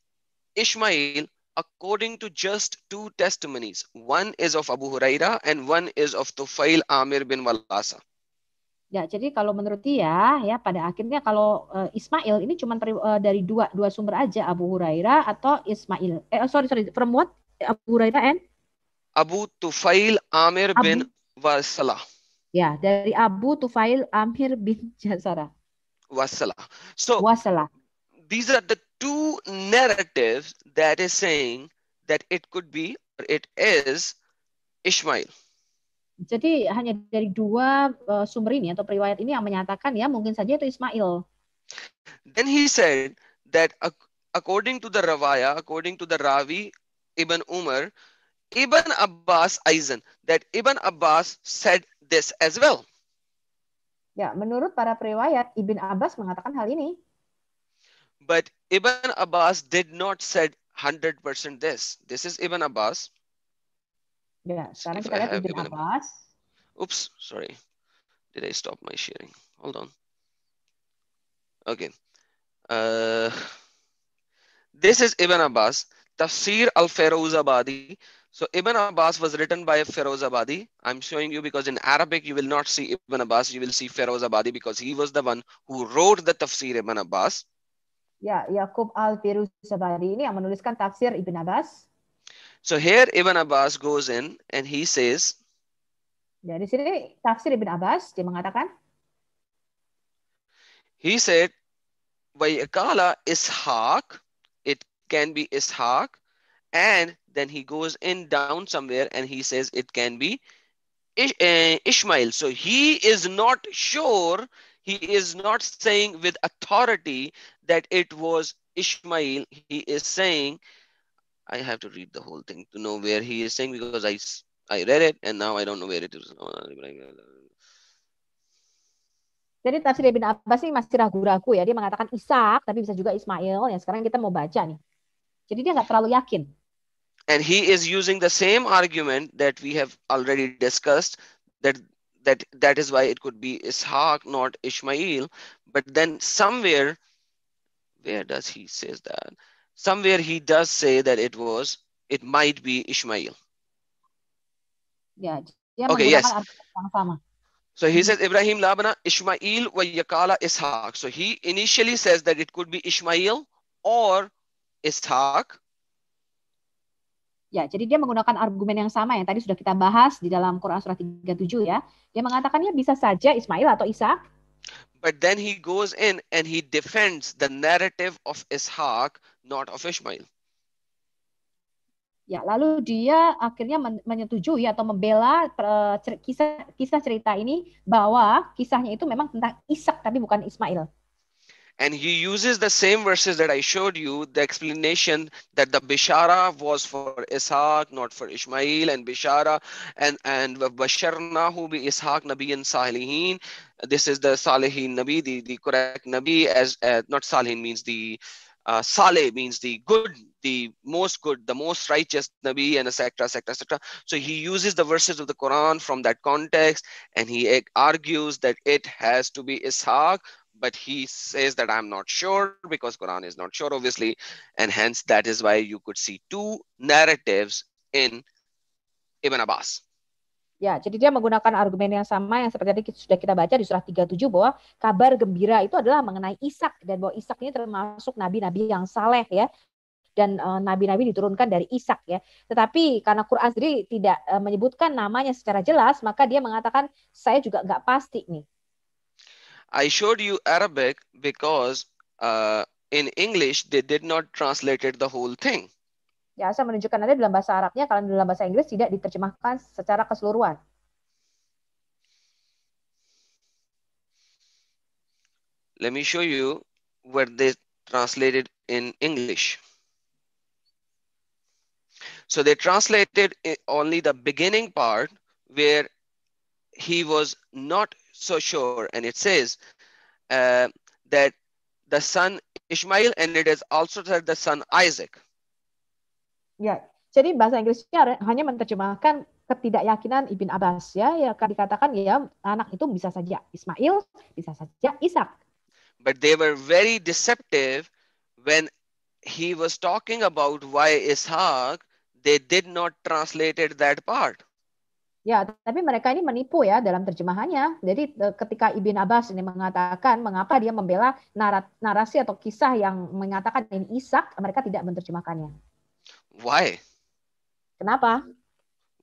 Ishmael according to just two testimonies. One is of Abu Huraira and one is of Tufail Amir bin Walasa. Ya, jadi kalau menurut dia ya pada akhirnya kalau uh, Ismail ini cuma uh, eh, dari dua dua sumber aja Abu Hurairah atau Ismail. Eh sorry sorry from what Abu Hurairah and Abu Tufail Amir Abu. bin Wasalah. Ya, dari Abu Tufail Amir bin Jazara. Wasalah. So Wasalah. These are the two narratives that is saying that it could be or it is Ismail. Jadi hanya dari dua uh, sumber ini atau periwayat ini yang menyatakan ya mungkin saja itu Ismail. Then he said that according to the Ravaya, according to the Ravi Ibn Umar, Ibn Abbas Aizen, that Ibn Abbas said this as well. Ya, menurut para periwayat, Ibn Abbas mengatakan hal ini. But Ibn Abbas did not said 100% this. This is Ibn Abbas. Ya, sekarang kita lihat izin abbas. Oops, sorry. Did I stop my sharing? Hold on. Okay. Uh, this is Ibn Abbas, Tafsir al-Ferozabadi. So Ibn Abbas was written by Ferozabadi. I'm showing you because in Arabic, you will not see Ibn Abbas, you will see Ferozabadi because he was the one who wrote the Tafsir Ibn Abbas. Ya, Yakub al-Ferozabadi ini yang menuliskan tafsir Ibn Abbas. So here Ibn Abbas goes in and he says Dari sini tafsir Ibn Abbas dia mengatakan He said Wayakala Ishaq it can be Ishaq and then he goes in down somewhere and he says it can be eh, Ishmael. So he is not sure, he is not saying with authority that it was Ishmael. He is saying I have to read the whole thing to know where he is saying because I, I read it and now I don't know where it is. Jadi tafsir Ibn Abbas ini masih ragu-ragu ya. Dia mengatakan Ishak, tapi bisa juga Ismail yang sekarang kita mau baca nih. Jadi dia nggak terlalu yakin. And he is using the same argument that we have already discussed that that that is why it could be Ishak, not Ishmael. But then somewhere, where does he says that? somewhere he does say that it was it might be Ishmael. Yeah. Okay, yes. So he says Ibrahim Labana Ishmael wa Yakala Ishaq. So he initially says that it could be Ishmael or Ishaq. Ya, jadi dia menggunakan argumen yang sama yang tadi sudah kita bahas di dalam Quran surah 37 ya. Dia mengatakannya bisa saja Ismail atau Ishak But then he goes in and he defends the narrative of Ishaq, not of Ishmael. Ya, lalu dia akhirnya menyetujui atau membela kisah-kisah eh, cerita ini bahwa kisahnya itu memang tentang Ishak tapi bukan Ismail. and he uses the same verses that I showed you, the explanation that the Bishara was for Ishaq, not for Ishmael, and Bishara, and and Basharnahu bi Ishaq Nabi and Salihin. This is the Salihin Nabi, the, the correct Nabi, as uh, not Salihin means the uh, Saleh means the good, the most good, the most righteous Nabi, and etc., etc., etc. So he uses the verses of the Quran from that context, and he eh, argues that it has to be Ishaq but he says that I'm not sure because Quran is not sure, obviously. And hence, that is why you could see two narratives in Ibn Abbas. Ya, jadi dia menggunakan argumen yang sama yang seperti tadi sudah kita baca di surah 37 bahwa kabar gembira itu adalah mengenai Ishak dan bahwa Ishak ini termasuk nabi-nabi yang saleh ya dan eh, nabi-nabi uh, diturunkan dari Ishak ya. Tetapi karena Quran sendiri tidak uh, menyebutkan namanya secara jelas, maka dia mengatakan saya juga nggak pasti nih I showed you Arabic because uh, in English they did not translate the whole thing. Ya, saya menunjukkan nanti dalam bahasa Arabnya kalau dalam bahasa Inggris tidak diterjemahkan secara keseluruhan. Let me show you where they translated in English. So they translated only the beginning part where he was not so sure. And it says uh, that the son Ishmael and it is also said the son Isaac. Ya, jadi bahasa Inggrisnya hanya menerjemahkan ketidakyakinan Ibn Abbas ya, ya dikatakan ya anak itu bisa saja Ismail, bisa saja Ishak. But they were very deceptive when he was talking about why Ishak, they did not translated that part. Ya, tapi mereka ini menipu ya dalam terjemahannya. Jadi e, ketika Ibn Abbas ini mengatakan mengapa dia membela narasi atau kisah yang mengatakan ini Ishak, mereka tidak menerjemahkannya. Why? Kenapa?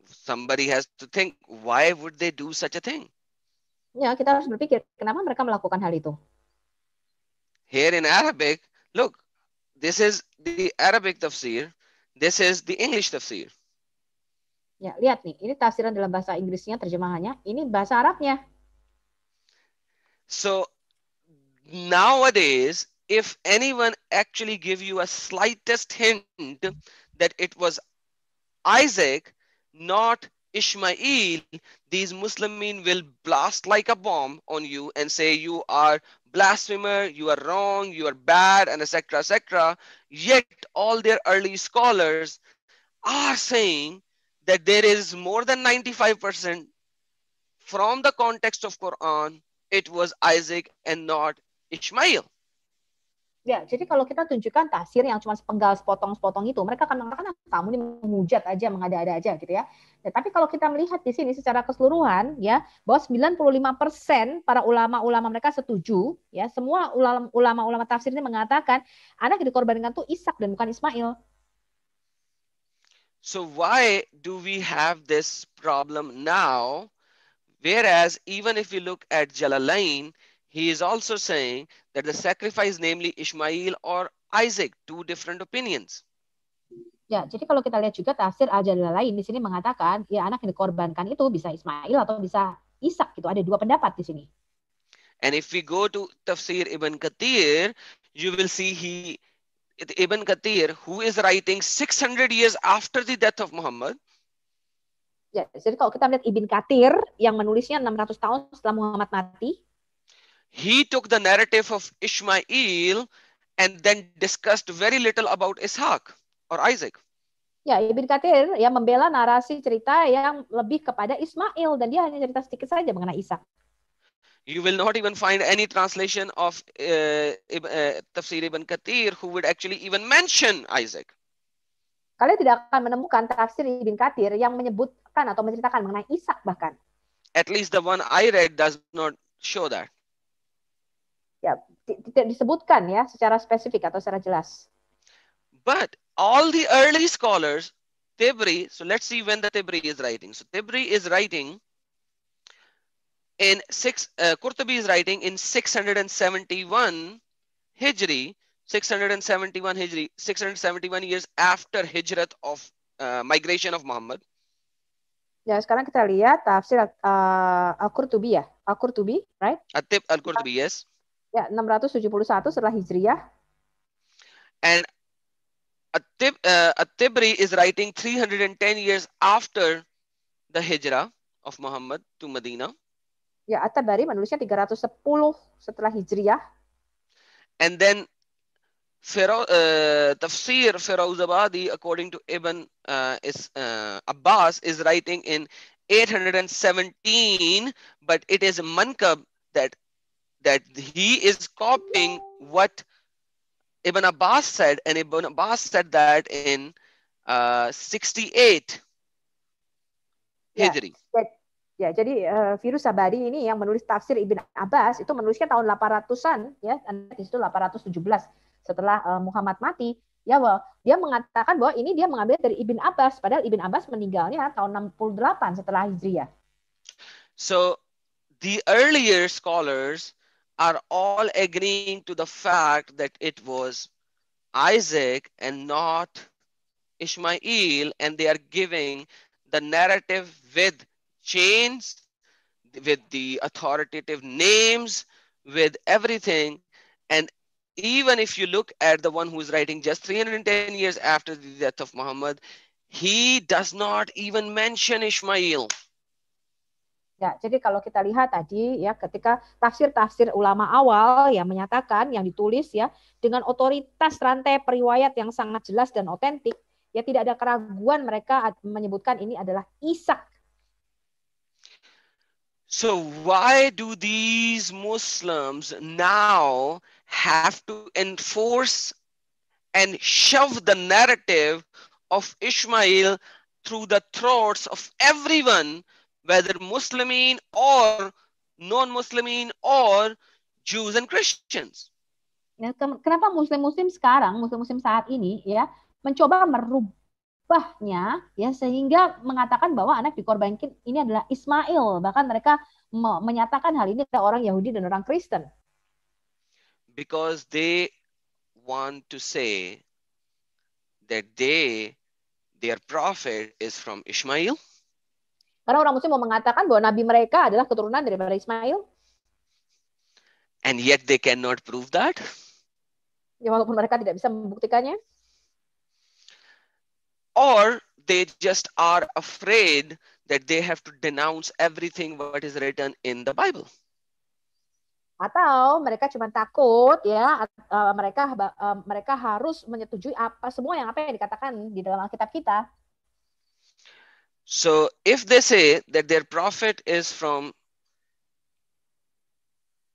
Somebody has to think why would they do such a thing? Ya, kita harus berpikir kenapa mereka melakukan hal itu. Here in Arabic, look, this is the Arabic tafsir, this is the English tafsir. Ya, lihat nih, ini tafsiran dalam bahasa Inggrisnya terjemahannya, ini bahasa Arabnya. So nowadays if anyone actually give you a slightest hint that it was Isaac not Ishmael, these Muslimin will blast like a bomb on you and say you are blasphemer, you are wrong, you are bad, and etc. etc. Yet all their early scholars are saying that there is more than 95% from the context of Quran, it was Isaac and not Ishmael. Ya, jadi kalau kita tunjukkan tafsir yang cuma sepenggal, sepotong-sepotong itu, mereka akan mengatakan kamu ah, ini menghujat aja, mengada-ada aja gitu ya. ya. Tapi kalau kita melihat di sini secara keseluruhan ya, bahwa 95% para ulama-ulama mereka setuju ya, semua ulama-ulama tafsir ini mengatakan anak dikorbankan itu Ishak dan bukan Ismail. So why do we have this problem now? Whereas even if we look at Jalalain, he is also saying that the sacrifice, namely Ishmael or Isaac, two different opinions. Ya, jadi kalau kita lihat juga tafsir Al-Jalalain di sini mengatakan ya anak yang dikorbankan itu bisa Ismail atau bisa Ishak gitu. Ada dua pendapat di sini. And if we go to Tafsir Ibn Kathir, you will see he Ibn Kathir, who is writing 600 years after the death of Muhammad. Ya, jadi kalau kita melihat Ibn Kathir yang menulisnya 600 tahun setelah Muhammad mati. He took the narrative of Ishmael and then discussed very little about Ishaq or Isaac. Ya, Ibn Kathir ya membela narasi cerita yang lebih kepada Ismail dan dia hanya cerita sedikit saja mengenai Ishak. You will not even find any translation of uh, uh, Ibn Kathir who would actually even mention Isaac. Kalian tidak akan menemukan tafsir Ibn Kathir yang menyebutkan atau menceritakan mengenai Ishak bahkan. At least the one I read does not show that. Ya, tidak disebutkan ya secara spesifik atau secara jelas. But all the early scholars, Tibri, so let's see when the Tibri is writing. So Tibri is writing in six, uh, Qurtubi is writing in 671 Hijri, 671 Hijri, 671 years after Hijrat of uh, migration of Muhammad. Yeah, sekarang kita lihat tafsir uh, Al-Qurtubi ya. Al-Qurtubi, right? Atib Al-Qurtubi, yes. Ya, 671 setelah Hijriyah. And Atib, uh, Atibri is writing 310 years after the Hijrah of Muhammad to Medina ya At-Tabari menulisnya 310 setelah Hijriah. And then Fero, uh, tafsir Ferozabadi, according to Ibn uh, is, uh, Abbas, is writing in 817, but it is Mankab that that he is copying what Ibn Abbas said, and Ibn Abbas said that in uh, 68 yeah. Hijri. Ya, jadi eh, virus Sabari ini yang menulis tafsir Ibn Abbas itu menuliskan tahun 800-an ya, di situ 817 setelah eh, Muhammad mati. Ya, well, dia mengatakan bahwa ini dia mengambil dari Ibn Abbas padahal Ibn Abbas meninggalnya tahun 68 setelah Hijriah. So the earlier scholars are all agreeing to the fact that it was Isaac and not Ishmael and they are giving the narrative with chains, with the authoritative names, with everything. And even if you look at the one who is writing just 310 years after the death of Muhammad, he does not even mention Ishmael. Ya, jadi kalau kita lihat tadi ya ketika tafsir-tafsir ulama awal yang menyatakan yang ditulis ya dengan otoritas rantai periwayat yang sangat jelas dan otentik ya tidak ada keraguan mereka menyebutkan ini adalah Ishak So why do these Muslims now have to enforce and shove the narrative of Ishmael through the throats of everyone, whether Muslimin or non-Muslimin or Jews and Christians? Kenapa muslim-muslim sekarang, muslim-muslim saat ini ya, mencoba merub, khotbahnya ya sehingga mengatakan bahwa anak dikorbankan ini adalah Ismail bahkan mereka menyatakan hal ini ada orang Yahudi dan orang Kristen because they want to say that they their prophet is from Ishmael karena orang muslim mau mengatakan bahwa nabi mereka adalah keturunan daripada Ismail and yet they cannot prove that ya walaupun mereka tidak bisa membuktikannya or they just are afraid that they have to denounce everything what is written in the Bible. Atau mereka cuma takut ya uh, mereka uh, mereka harus menyetujui apa semua yang apa yang dikatakan di dalam Alkitab kita. So if they say that their prophet is from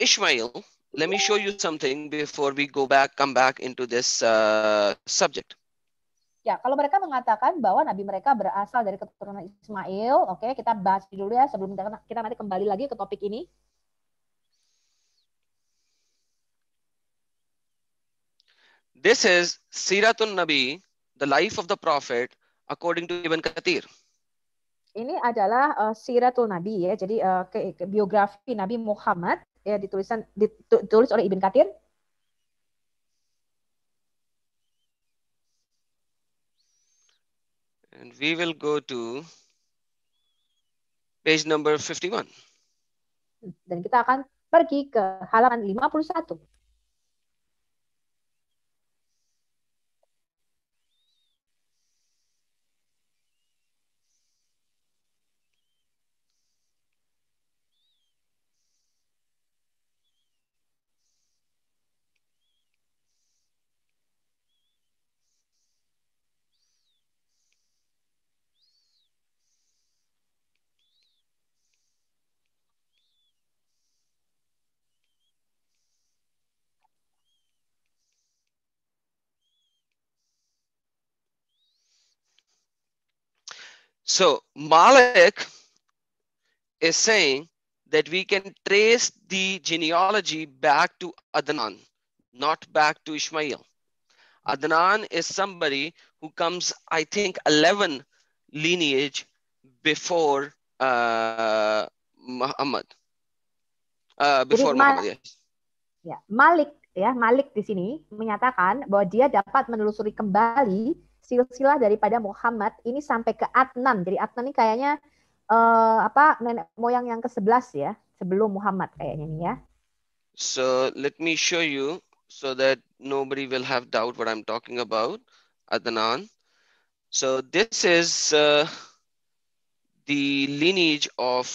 Ishmael, let me show you something before we go back come back into this uh, subject. Ya, kalau mereka mengatakan bahwa nabi mereka berasal dari keturunan Ismail, oke, okay, kita bahas dulu ya sebelum kita, kita nanti kembali lagi ke topik ini. This is Siratun Nabi, the life of the prophet according to Ibn Kathir. Ini adalah uh, Siratul Nabi ya. Jadi uh, ke, ke, biografi Nabi Muhammad ya ditulisan ditulis oleh Ibn Kathir we will go to page number 51. Dan kita akan pergi ke halaman 51. So Malik is saying that we can trace the genealogy back to Adnan, not back to Ishmael. Adnan is somebody who comes, I think, 11 lineage before uh, Muhammad. Uh, before Jadi, Muhammad, yes. Ya, Malik ya Malik di sini menyatakan bahwa dia dapat menelusuri kembali silsilah daripada Muhammad ini sampai ke Adnan. Jadi Adnan ini kayaknya uh, apa nenek moyang yang ke-11 ya, sebelum Muhammad kayaknya nih ya. So let me show you so that nobody will have doubt what I'm talking about. Adnan. So this is uh, the lineage of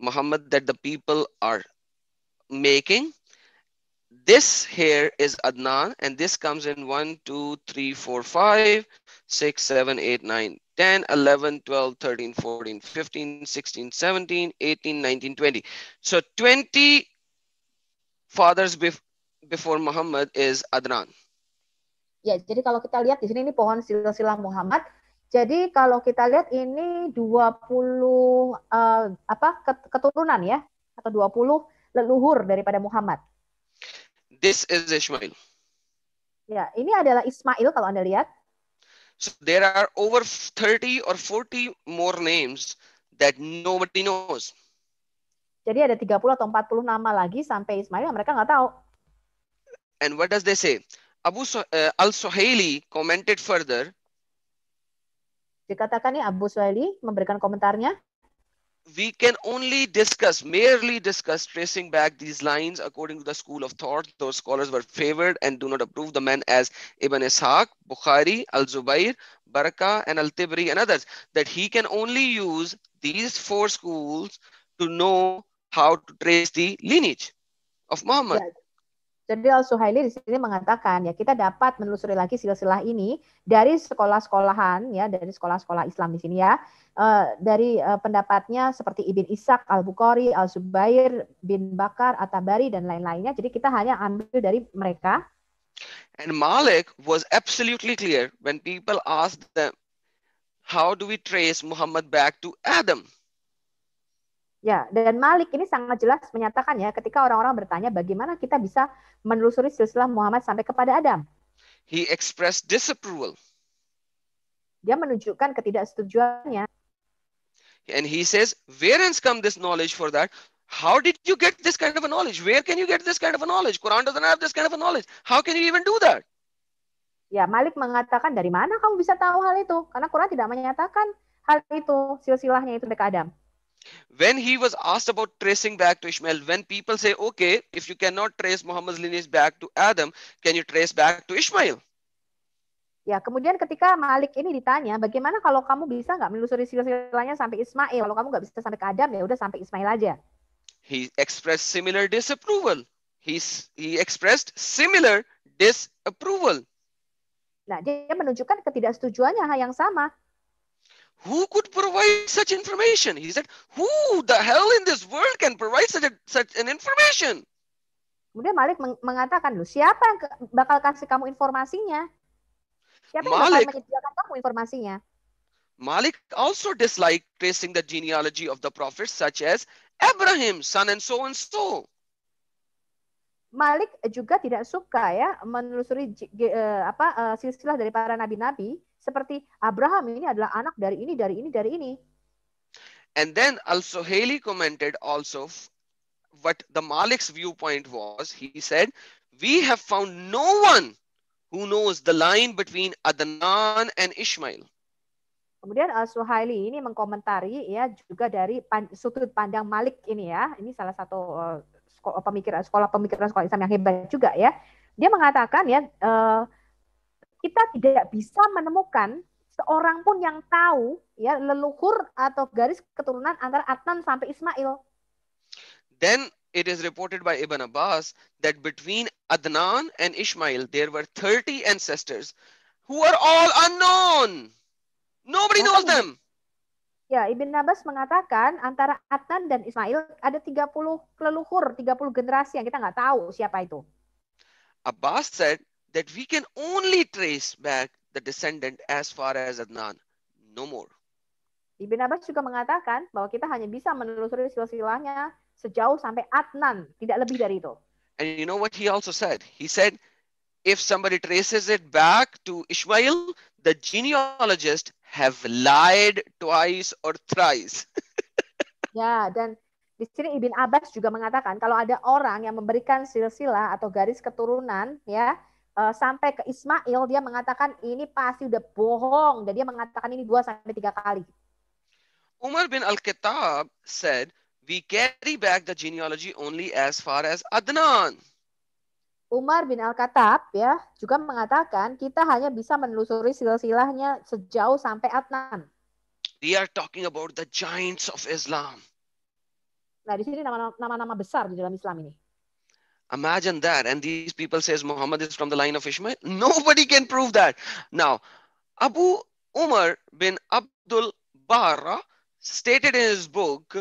Muhammad that the people are making this here is Adnan, and this comes in 1, 2, 3, 4, 5, 6, 7, 8, 9, 10, 11, 12, 13, 14, 15, 16, 17, 18, 19, 20. So 20 fathers bef before Muhammad is Adnan. Ya, jadi kalau kita lihat di sini ini pohon silsilah Muhammad. Jadi kalau kita lihat ini 20 uh, eh, apa keturunan ya atau 20 leluhur daripada Muhammad. This is Ishmael. Ya, ini adalah Ismail kalau Anda lihat. So there are over 30 or 40 more names that nobody knows. Jadi ada 30 atau 40 nama lagi sampai Ismail yang mereka nggak tahu. And what does they say? Abu so uh, eh, Al-Suhaili commented further. Dikatakan nih Abu Suhaili memberikan komentarnya. we can only discuss, merely discuss tracing back these lines according to the school of thought. Those scholars were favored and do not approve the men as Ibn Ishaq, Bukhari, Al-Zubair, Baraka, and Al-Tibri and others, that he can only use these four schools to know how to trace the lineage of Muhammad. Right. Jadi Al Suhaili di sini mengatakan ya kita dapat menelusuri lagi silsilah ini dari sekolah-sekolahan ya dari sekolah-sekolah Islam di sini ya uh, dari uh, pendapatnya seperti Ibn Ishaq, Al Bukhari, Al Zubair bin Bakar, At-Tabari dan lain-lainnya. Jadi kita hanya ambil dari mereka. And Malik was absolutely clear when people asked them, how do we trace Muhammad back to Adam? Ya, dan Malik ini sangat jelas menyatakan ya ketika orang-orang bertanya bagaimana kita bisa menelusuri silsilah Muhammad sampai kepada Adam. He expressed disapproval. Dia menunjukkan ketidaksetujuannya. And he says, where has come this knowledge for that? How did you get this kind of a knowledge? Where can you get this kind of a knowledge? Quran doesn't have this kind of a knowledge. How can you even do that? Ya, Malik mengatakan dari mana kamu bisa tahu hal itu? Karena Quran tidak menyatakan hal itu, silsilahnya itu dekat Adam when he was asked about tracing back to Ishmael, when people say, okay, if you cannot trace Muhammad's lineage back to Adam, can you trace back to Ishmael? Ya, kemudian ketika Malik ini ditanya, bagaimana kalau kamu bisa nggak menelusuri silsilahnya sampai Ismail? Kalau kamu nggak bisa sampai ke Adam, ya udah sampai Ismail aja. He expressed similar disapproval. He's, he expressed similar disapproval. Nah, dia menunjukkan ketidaksetujuannya yang sama who could provide such information? He said, who the hell in this world can provide such, a, such an information? Kemudian Malik mengatakan, lu siapa yang bakal kasih kamu informasinya? Siapa Malik, yang bakal menyediakan kamu informasinya? Malik also disliked tracing the genealogy of the prophets such as Abraham, son and so and so. Malik juga tidak suka ya menelusuri eh, apa eh, silsilah dari para nabi-nabi seperti Abraham ini adalah anak dari ini, dari ini, dari ini. And then also Haley commented also what the Malik's viewpoint was. He said, we have found no one who knows the line between Adnan and Ishmael. Kemudian Al-Suhaili uh, ini mengkomentari ya juga dari pan, sudut pandang Malik ini ya. Ini salah satu uh, sekolah pemikiran sekolah pemikiran sekolah Islam yang hebat juga ya. Dia mengatakan ya uh, kita tidak bisa menemukan seorang pun yang tahu ya leluhur atau garis keturunan antara Adnan sampai Ismail. Then it is reported by Ibn Abbas that between Adnan and Ishmael there were 30 ancestors who are all unknown. Nobody knows them. Ya, Ibn Abbas mengatakan antara Adnan dan Ismail ada 30 leluhur, 30 generasi yang kita nggak tahu siapa itu. Abbas said that we can only trace back the descendant as far as Adnan, no more. Ibn Abbas juga mengatakan bahwa kita hanya bisa menelusuri silsilahnya sejauh sampai Adnan, tidak lebih dari itu. And you know what he also said? He said, if somebody traces it back to Ishmael, the genealogist have lied twice or thrice. ya, dan di sini Ibn Abbas juga mengatakan kalau ada orang yang memberikan silsilah atau garis keturunan ya uh, sampai ke Ismail dia mengatakan ini pasti udah bohong dan dia mengatakan ini dua sampai tiga kali. Umar bin Al-Khattab said, "We carry back the genealogy only as far as Adnan." Umar bin Al-Khattab ya juga mengatakan kita hanya bisa menelusuri silsilahnya sejauh sampai Adnan. We are talking about the giants of Islam. Nah, di sini nama-nama besar di dalam Islam ini. Imagine that. And these people says Muhammad is from the line of Ishmael. Nobody can prove that. Now, Abu Umar bin Abdul Barra stated in his book,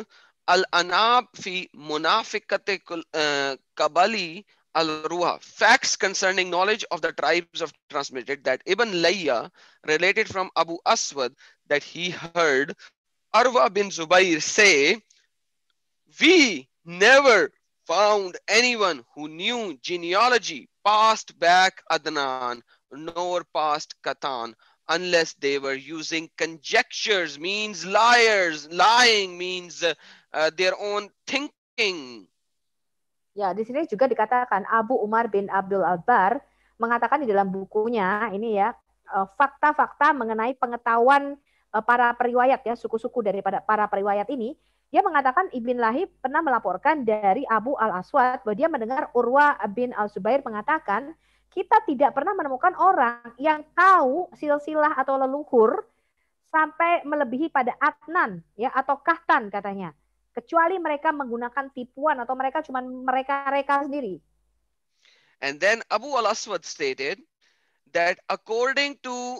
Al-Anab fi munafiqate uh, kabali al-Ruha, facts concerning knowledge of the tribes of transmitted that Ibn Layya related from Abu Aswad that he heard Arwa bin Zubair say, we never found anyone who knew genealogy passed back Adnan nor passed Katan unless they were using conjectures means liars lying means uh, uh, their own thinking ya di sini juga dikatakan Abu Umar bin Abdul Albar mengatakan di dalam bukunya ini ya uh, fakta-fakta mengenai pengetahuan uh, para periwayat ya suku-suku daripada para periwayat ini dia mengatakan Ibn Lahib pernah melaporkan dari Abu Al-Aswad bahwa dia mendengar Urwa bin Al-Zubair mengatakan, kita tidak pernah menemukan orang yang tahu silsilah atau leluhur sampai melebihi pada Adnan ya atau Kahtan katanya. Kecuali mereka menggunakan tipuan atau mereka cuma mereka-reka sendiri. And then Abu Al-Aswad stated that according to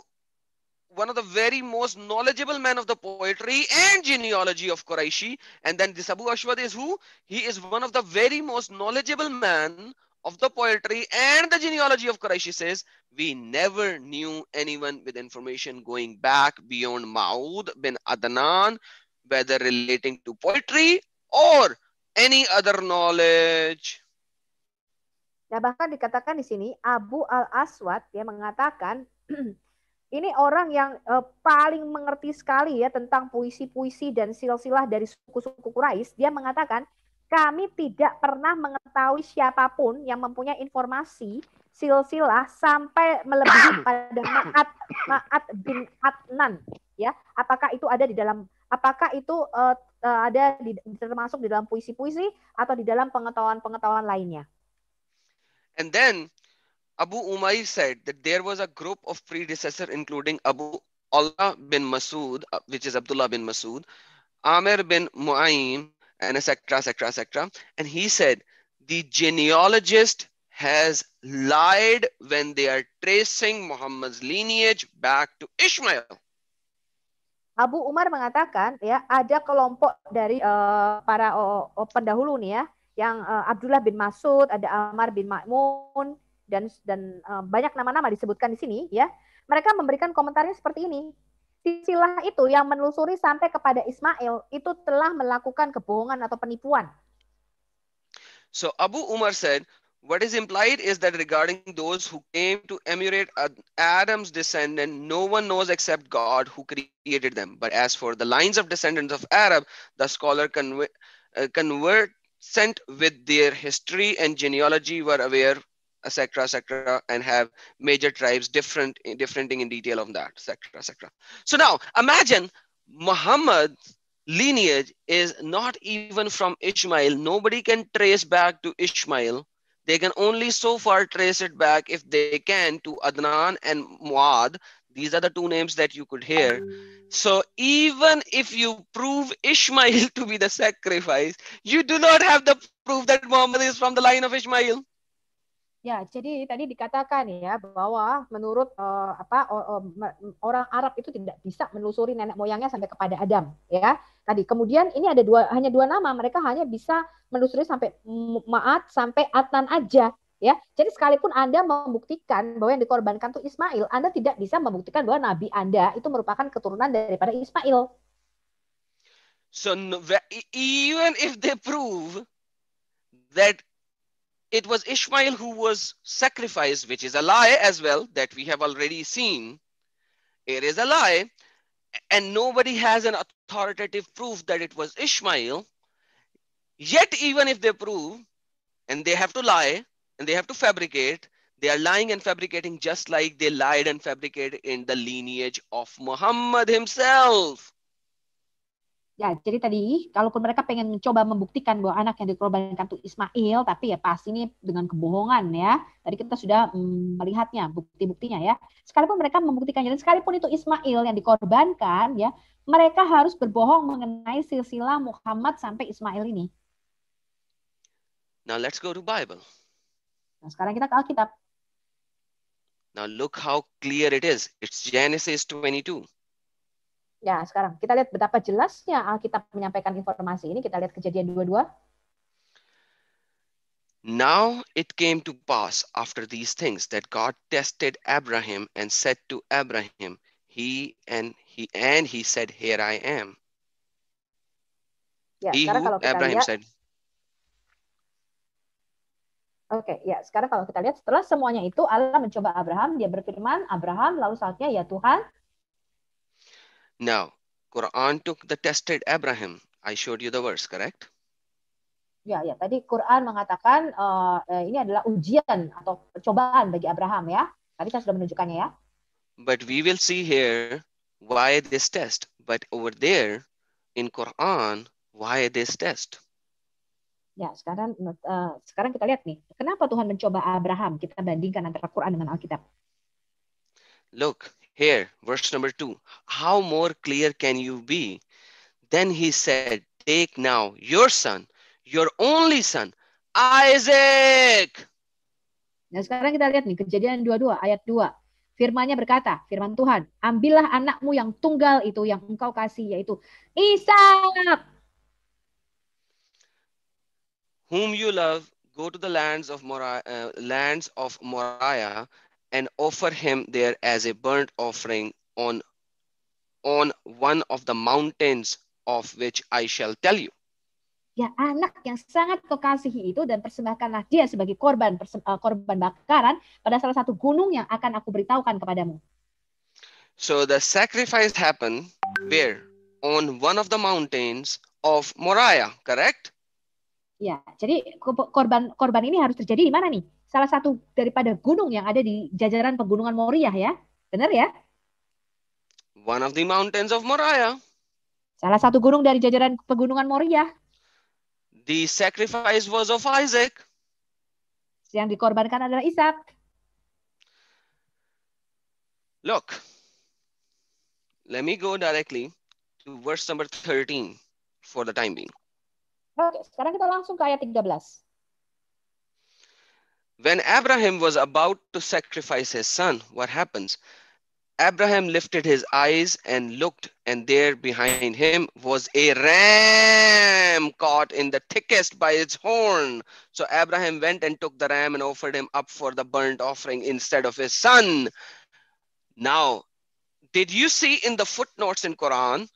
one of the very most knowledgeable men of the poetry and genealogy of Quraishi. And then this Abu Ashwad is who? He is one of the very most knowledgeable men of the poetry and the genealogy of Quraishi says, we never knew anyone with information going back beyond Maud bin Adnan, whether relating to poetry or any other knowledge. Ya bahkan dikatakan di sini Abu Al Aswad dia mengatakan ini orang yang uh, paling mengerti sekali ya tentang puisi-puisi dan silsilah dari suku-suku Quraisy. Dia mengatakan, "Kami tidak pernah mengetahui siapapun yang mempunyai informasi silsilah sampai melebihi pada Ma'at Ma'at bin Adnan." Ya, apakah itu ada di dalam apakah itu uh, uh, ada di, termasuk di dalam puisi-puisi atau di dalam pengetahuan-pengetahuan lainnya? And then Abu Umayr said that there was a group of predecessors, including Abu Allah bin Masud, uh, which is Abdullah bin Masud, Amir bin Mu'aym, and etc., etc., etc. And he said the genealogist has lied when they are tracing Muhammad's lineage back to Ishmael. Abu Umar mengatakan ya ada kelompok dari uh, para uh, pendahulu nih ya yang uh, Abdullah bin Masud, ada Amar bin Maimun, dan dan uh, banyak nama-nama disebutkan di sini ya. Mereka memberikan komentarnya seperti ini. Silsilah itu yang menelusuri sampai kepada Ismail itu telah melakukan kebohongan atau penipuan. So Abu Umar said, what is implied is that regarding those who came to emulate Adam's descendant, no one knows except God who created them. But as for the lines of descendants of Arab, the scholar conver- uh, sent with their history and genealogy were aware etc etc and have major tribes different differenting in detail on that etc etc so now imagine Muhammad lineage is not even from ishmael nobody can trace back to ishmael they can only so far trace it back if they can to adnan and muad these are the two names that you could hear so even if you prove ishmael to be the sacrifice you do not have the proof that muhammad is from the line of ishmael Ya, jadi tadi dikatakan ya bahwa menurut uh, apa orang Arab itu tidak bisa menelusuri nenek moyangnya sampai kepada Adam, ya. Tadi kemudian ini ada dua hanya dua nama, mereka hanya bisa menelusuri sampai Maat sampai Atnan aja, ya. Jadi sekalipun Anda membuktikan bahwa yang dikorbankan itu Ismail, Anda tidak bisa membuktikan bahwa nabi Anda itu merupakan keturunan daripada Ismail. So e, even if they prove that it was Ishmael who was sacrificed, which is a lie as well that we have already seen. It is a lie. And nobody has an authoritative proof that it was Ishmael. Yet, even if they prove and they have to lie and they have to fabricate, they are lying and fabricating just like they lied and fabricated in the lineage of Muhammad himself. Ya, jadi tadi kalaupun mereka pengen mencoba membuktikan bahwa anak yang dikorbankan itu Ismail, tapi ya pasti ini dengan kebohongan ya. Tadi kita sudah mm, melihatnya bukti-buktinya ya. Sekalipun mereka membuktikannya, dan sekalipun itu Ismail yang dikorbankan ya, mereka harus berbohong mengenai silsilah Muhammad sampai Ismail ini. Now let's go to Bible. Nah, sekarang kita ke Alkitab. Now look how clear it is. It's Genesis 22. Ya, sekarang kita lihat betapa jelasnya Alkitab menyampaikan informasi ini. Kita lihat kejadian 22. Now it came to pass after these things that God tested Abraham and said to Abraham, he and he and he said, here I am. Ya, he sekarang who, kalau kita Abraham lihat, said, Oke, okay, ya. Sekarang kalau kita lihat setelah semuanya itu Allah mencoba Abraham, dia berfirman, Abraham lalu saatnya ya Tuhan, Now, Quran took the tested Abraham. I showed you the verse, correct? Ya, ya. Tadi Quran mengatakan uh, ini adalah ujian atau percobaan bagi Abraham ya. Tadi saya sudah menunjukkannya ya. But we will see here why this test. But over there in Quran, why this test? Ya, sekarang uh, sekarang kita lihat nih, kenapa Tuhan mencoba Abraham? Kita bandingkan antara Quran dengan Alkitab. Look, Here, verse number two, how more clear can you be? Then he said, Take now your son, your only son, Isaac. Nah sekarang kita lihat nih, kejadian 22 ayat 2. Firmannya berkata, firman Tuhan, ambillah anakmu yang tunggal itu yang engkau kasih, yaitu Ishak. Whom you love, go to the lands of Moriah, uh, lands of Moriah and offer him there as a burnt offering on, on one of the mountains of which I shall tell you. Ya anak yang sangat kau itu dan persembahkanlah dia sebagai korban uh, korban bakaran pada salah satu gunung yang akan aku beritahukan kepadamu. So the sacrifice happened where? On one of the mountains of Moriah, correct? Ya, jadi korban korban ini harus terjadi di mana nih? salah satu daripada gunung yang ada di jajaran pegunungan Moriah ya. Benar ya? One of the mountains of Moriah. Salah satu gunung dari jajaran pegunungan Moriah. The sacrifice was of Isaac. Yang dikorbankan adalah Ishak. Look. Let me go directly to verse number 13 for the time being. Oke, sekarang kita langsung ke ayat 13. When Abraham was about to sacrifice his son, what happens? Abraham lifted his eyes and looked, and there behind him was a ram caught in the thickest by its horn. So Abraham went and took the ram and offered him up for the burnt offering instead of his son. Now, did you see in the footnotes in Quran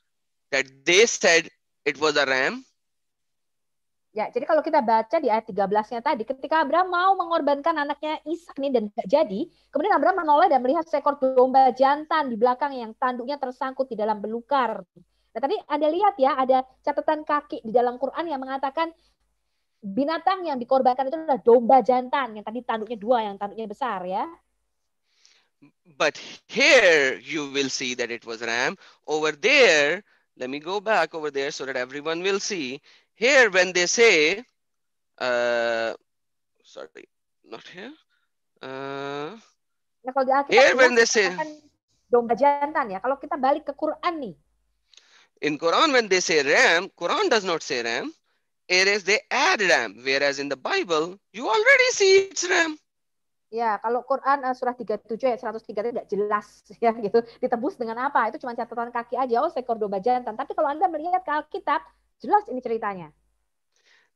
that they said it was a ram? Ya, jadi kalau kita baca di ayat 13-nya tadi, ketika Abraham mau mengorbankan anaknya Ishak nih dan tidak jadi, kemudian Abraham menoleh dan melihat seekor domba jantan di belakang yang tanduknya tersangkut di dalam belukar. Nah, tadi Anda lihat ya, ada catatan kaki di dalam Quran yang mengatakan binatang yang dikorbankan itu adalah domba jantan yang tadi tanduknya dua, yang tanduknya besar ya. But here you will see that it was ram. Over there, let me go back over there so that everyone will see Here, when they say, uh, sorry, not here. Uh, nah, kalau di Alkitab, here when they say, domba jantan ya. Kalau kita balik ke Quran nih. In Quran, when they say ram, Quran does not say ram. It is they add ram. Whereas in the Bible, you already see it's ram. Ya, kalau Quran eh, surah 37 ya 103 nggak jelas ya gitu. Ditebus dengan apa? Itu cuma catatan kaki aja oh seekor domba jantan. Tapi kalau Anda melihat ke Alkitab, Jelas ini ceritanya.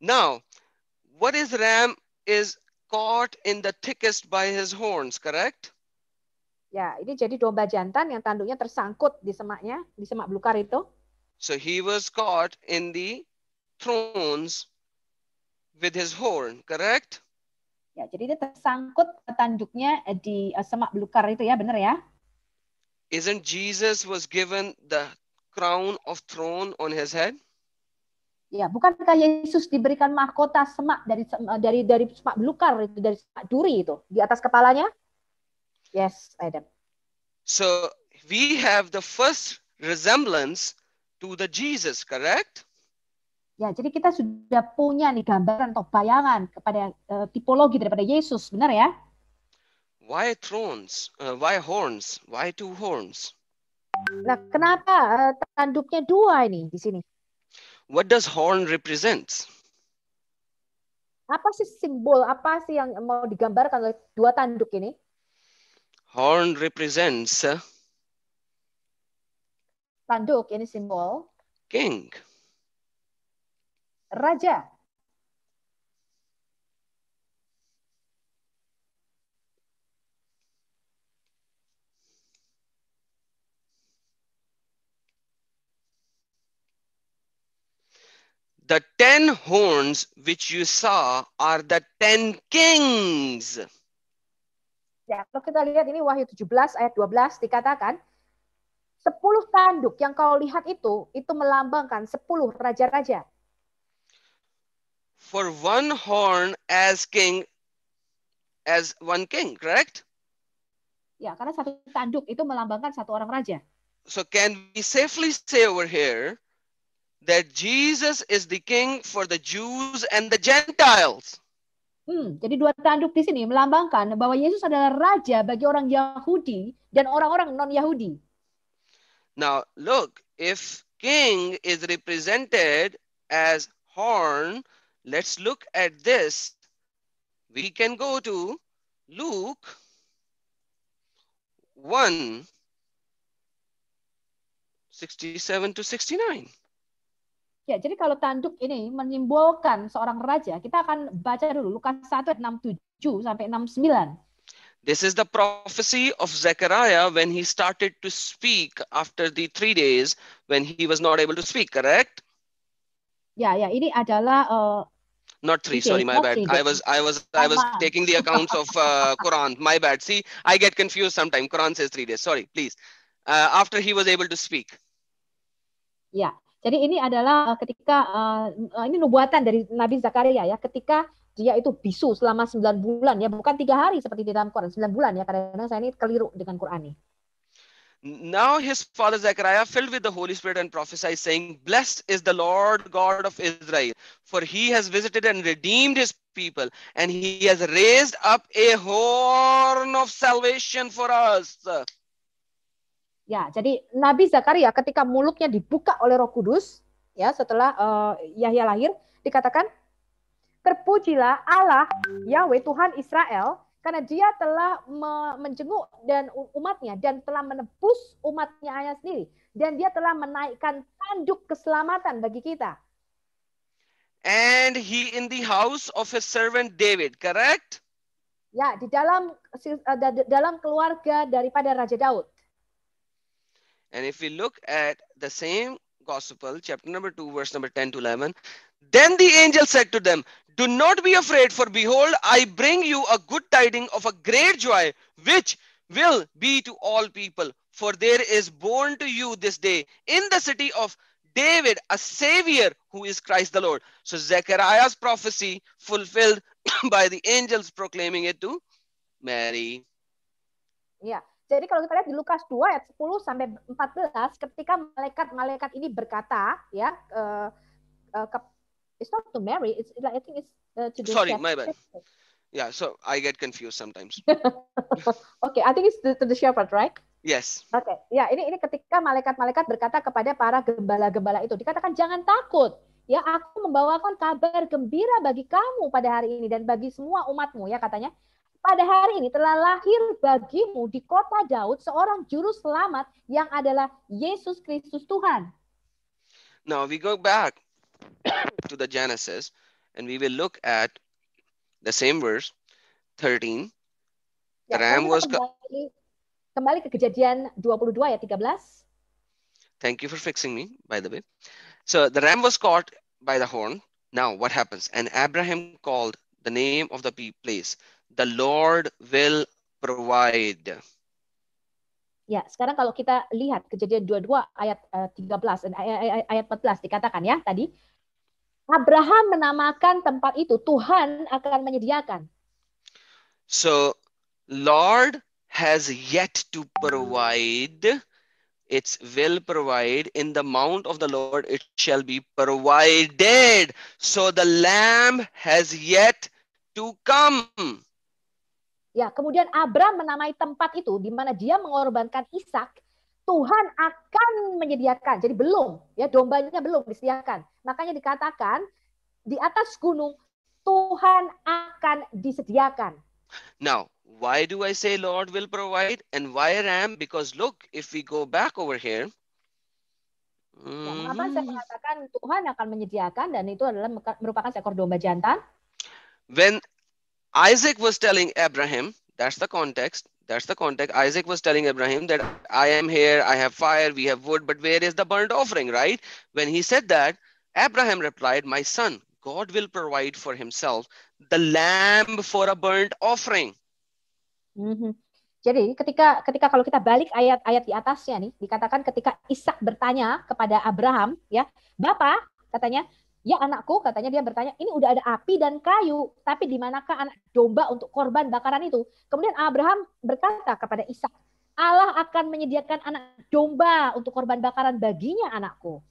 Now, what is ram is caught in the thickest by his horns, correct? Ya, ini jadi domba jantan yang tanduknya tersangkut di semaknya, di semak belukar itu. So he was caught in the thrones with his horn, correct? Ya, jadi dia tersangkut tanduknya eh, di eh, semak belukar itu ya, benar ya? Isn't Jesus was given the crown of throne on his head? Ya, bukankah Yesus diberikan mahkota semak dari eh, dari dari semak belukar itu dari semak duri itu di atas kepalanya? Yes, Adam. So we have the first resemblance to the Jesus, correct? Ya, jadi kita sudah punya nih gambaran atau bayangan kepada uh, tipologi daripada Yesus, benar ya? Why thrones? Uh, why horns? Why two horns? Nah, kenapa uh, tanduknya dua ini di sini? What does horn represents? Apa sih simbol apa sih yang mau digambarkan oleh dua tanduk ini? Horn represents uh, tanduk ini simbol king. Raja. The ten horns which you saw are the ten kings. Ya, kalau kita lihat ini Wahyu 17 ayat 12 dikatakan 10 tanduk yang kau lihat itu itu melambangkan 10 raja-raja. For one horn as king as one king, correct? Ya, karena satu tanduk itu melambangkan satu orang raja. So can we safely say over here that Jesus is the king for the Jews and the Gentiles. Hmm, jadi dua tanduk di sini melambangkan bahwa Yesus adalah raja bagi orang Yahudi dan orang-orang non-Yahudi. Now, look, if king is represented as horn, let's look at this. We can go to Luke 1 67 to 69. Ya, jadi kalau tanduk ini menyimbolkan seorang raja, kita akan baca dulu Lukas 1 67 sampai 69. This is the prophecy of Zechariah when he started to speak after the three days when he was not able to speak, correct? Ya, ya, ini adalah uh, not three okay, sorry my bad i was i was i was taking the accounts of uh, quran my bad see i get confused sometimes quran says three days sorry please uh, after he was able to speak yeah jadi ini adalah eh, ketika uh, ini nubuatan dari Nabi Zakaria ya, ketika dia itu bisu selama 9 bulan ya, bukan tiga hari seperti di dalam Quran, 9 bulan ya. Kadang-kadang saya ini keliru dengan Quran ini. Now his father Zechariah, filled with the Holy Spirit and prophesied, saying, Blessed is the Lord God of Israel, for he has visited and redeemed his people, and he has raised up a horn of salvation for us. Ya, jadi Nabi Zakaria ketika mulutnya dibuka oleh Roh Kudus, ya setelah uh, Yahya lahir, dikatakan terpujilah Allah Yahweh Tuhan Israel karena dia telah menjenguk dan umatnya dan telah menebus umatnya ayah sendiri dan dia telah menaikkan tanduk keselamatan bagi kita. And he in the house of his servant David, correct? Ya, di dalam eh, dalam keluarga daripada Raja Daud. And if we look at the same gospel, chapter number 2, verse number 10 to 11, then the angel said to them, Do not be afraid, for behold, I bring you a good tiding of a great joy, which will be to all people. For there is born to you this day in the city of David a Savior who is Christ the Lord. So Zechariah's prophecy fulfilled by the angels proclaiming it to Mary. Yeah. Jadi kalau kita lihat di Lukas 2 ayat 10 sampai 14 ketika malaikat-malaikat ini berkata ya uh, uh, it's not to Mary, it's I think it's uh, to Sorry, my bad. Yeah, so I get confused sometimes. okay, I think it's to, to the shepherd, right? Yes. Oke, okay. ya ini ini ketika malaikat-malaikat berkata kepada para gembala-gembala itu dikatakan jangan takut, ya aku membawakan kabar gembira bagi kamu pada hari ini dan bagi semua umatmu ya katanya pada hari ini telah lahir bagimu di kota Daud seorang juru selamat yang adalah Yesus Kristus Tuhan. Now we go back to the Genesis and we will look at the same verse 13. Ya, ram was kembali, kembali ke kejadian 22 ya 13. Thank you for fixing me by the way. So the ram was caught by the horn. Now what happens? And Abraham called the name of the place the Lord will provide. Ya, sekarang kalau kita lihat kejadian 22 ayat eh, tiga 13 dan eh, ayat, ayat 14 dikatakan ya tadi Abraham menamakan tempat itu Tuhan akan menyediakan. So Lord has yet to provide it's will provide in the mount of the lord it shall be provided so the lamb has yet to come Ya, kemudian Abraham menamai tempat itu di mana dia mengorbankan Ishak, Tuhan akan menyediakan. Jadi belum, ya dombanya belum disediakan. Makanya dikatakan di atas gunung Tuhan akan disediakan. Now, why do I say Lord will provide and why ram? Because look, if we go back over here. mengapa mm-hmm. saya mengatakan Tuhan akan menyediakan dan itu adalah merupakan seekor domba jantan? When Isaac was telling Abraham, that's the context. That's the context. Isaac was telling Abraham that I am here, I have fire, we have wood, but where is the burnt offering, right? When he said that, Abraham replied, My son, God will provide for himself the lamb for a burnt offering. Mm -hmm. Jadi ketika ketika kalau kita balik ayat-ayat di atasnya nih dikatakan ketika Ishak bertanya kepada Abraham ya, "Bapak," katanya, Ya anakku, katanya dia bertanya, ini udah ada api dan kayu, tapi di manakah anak domba untuk korban bakaran itu? Kemudian Abraham berkata kepada Ishak, Allah akan menyediakan anak domba untuk korban bakaran baginya anakku.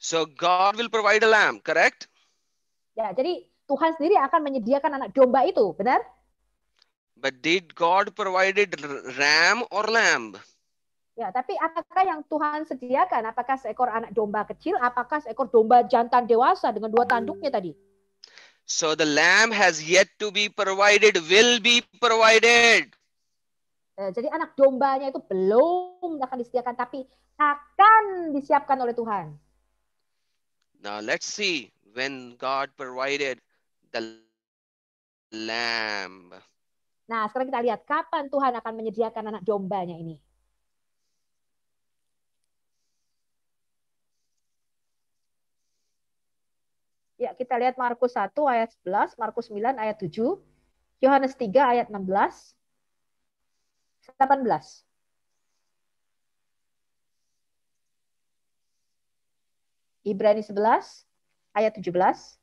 So God will provide a lamb, correct? Ya, jadi Tuhan sendiri akan menyediakan anak domba itu, benar? But did God provided ram or lamb? Ya, tapi apakah yang Tuhan sediakan? Apakah seekor anak domba kecil? Apakah seekor domba jantan dewasa dengan dua tanduknya tadi? So the lamb has yet to be provided, will be provided. Ya, jadi anak dombanya itu belum akan disediakan, tapi akan disiapkan oleh Tuhan. Now let's see when God provided the lamb. Nah, sekarang kita lihat kapan Tuhan akan menyediakan anak dombanya ini. Ya, kita lihat Markus 1 ayat 11, Markus 9 ayat 7, Yohanes 3 ayat 16, 18. Ibrani 11 ayat 17.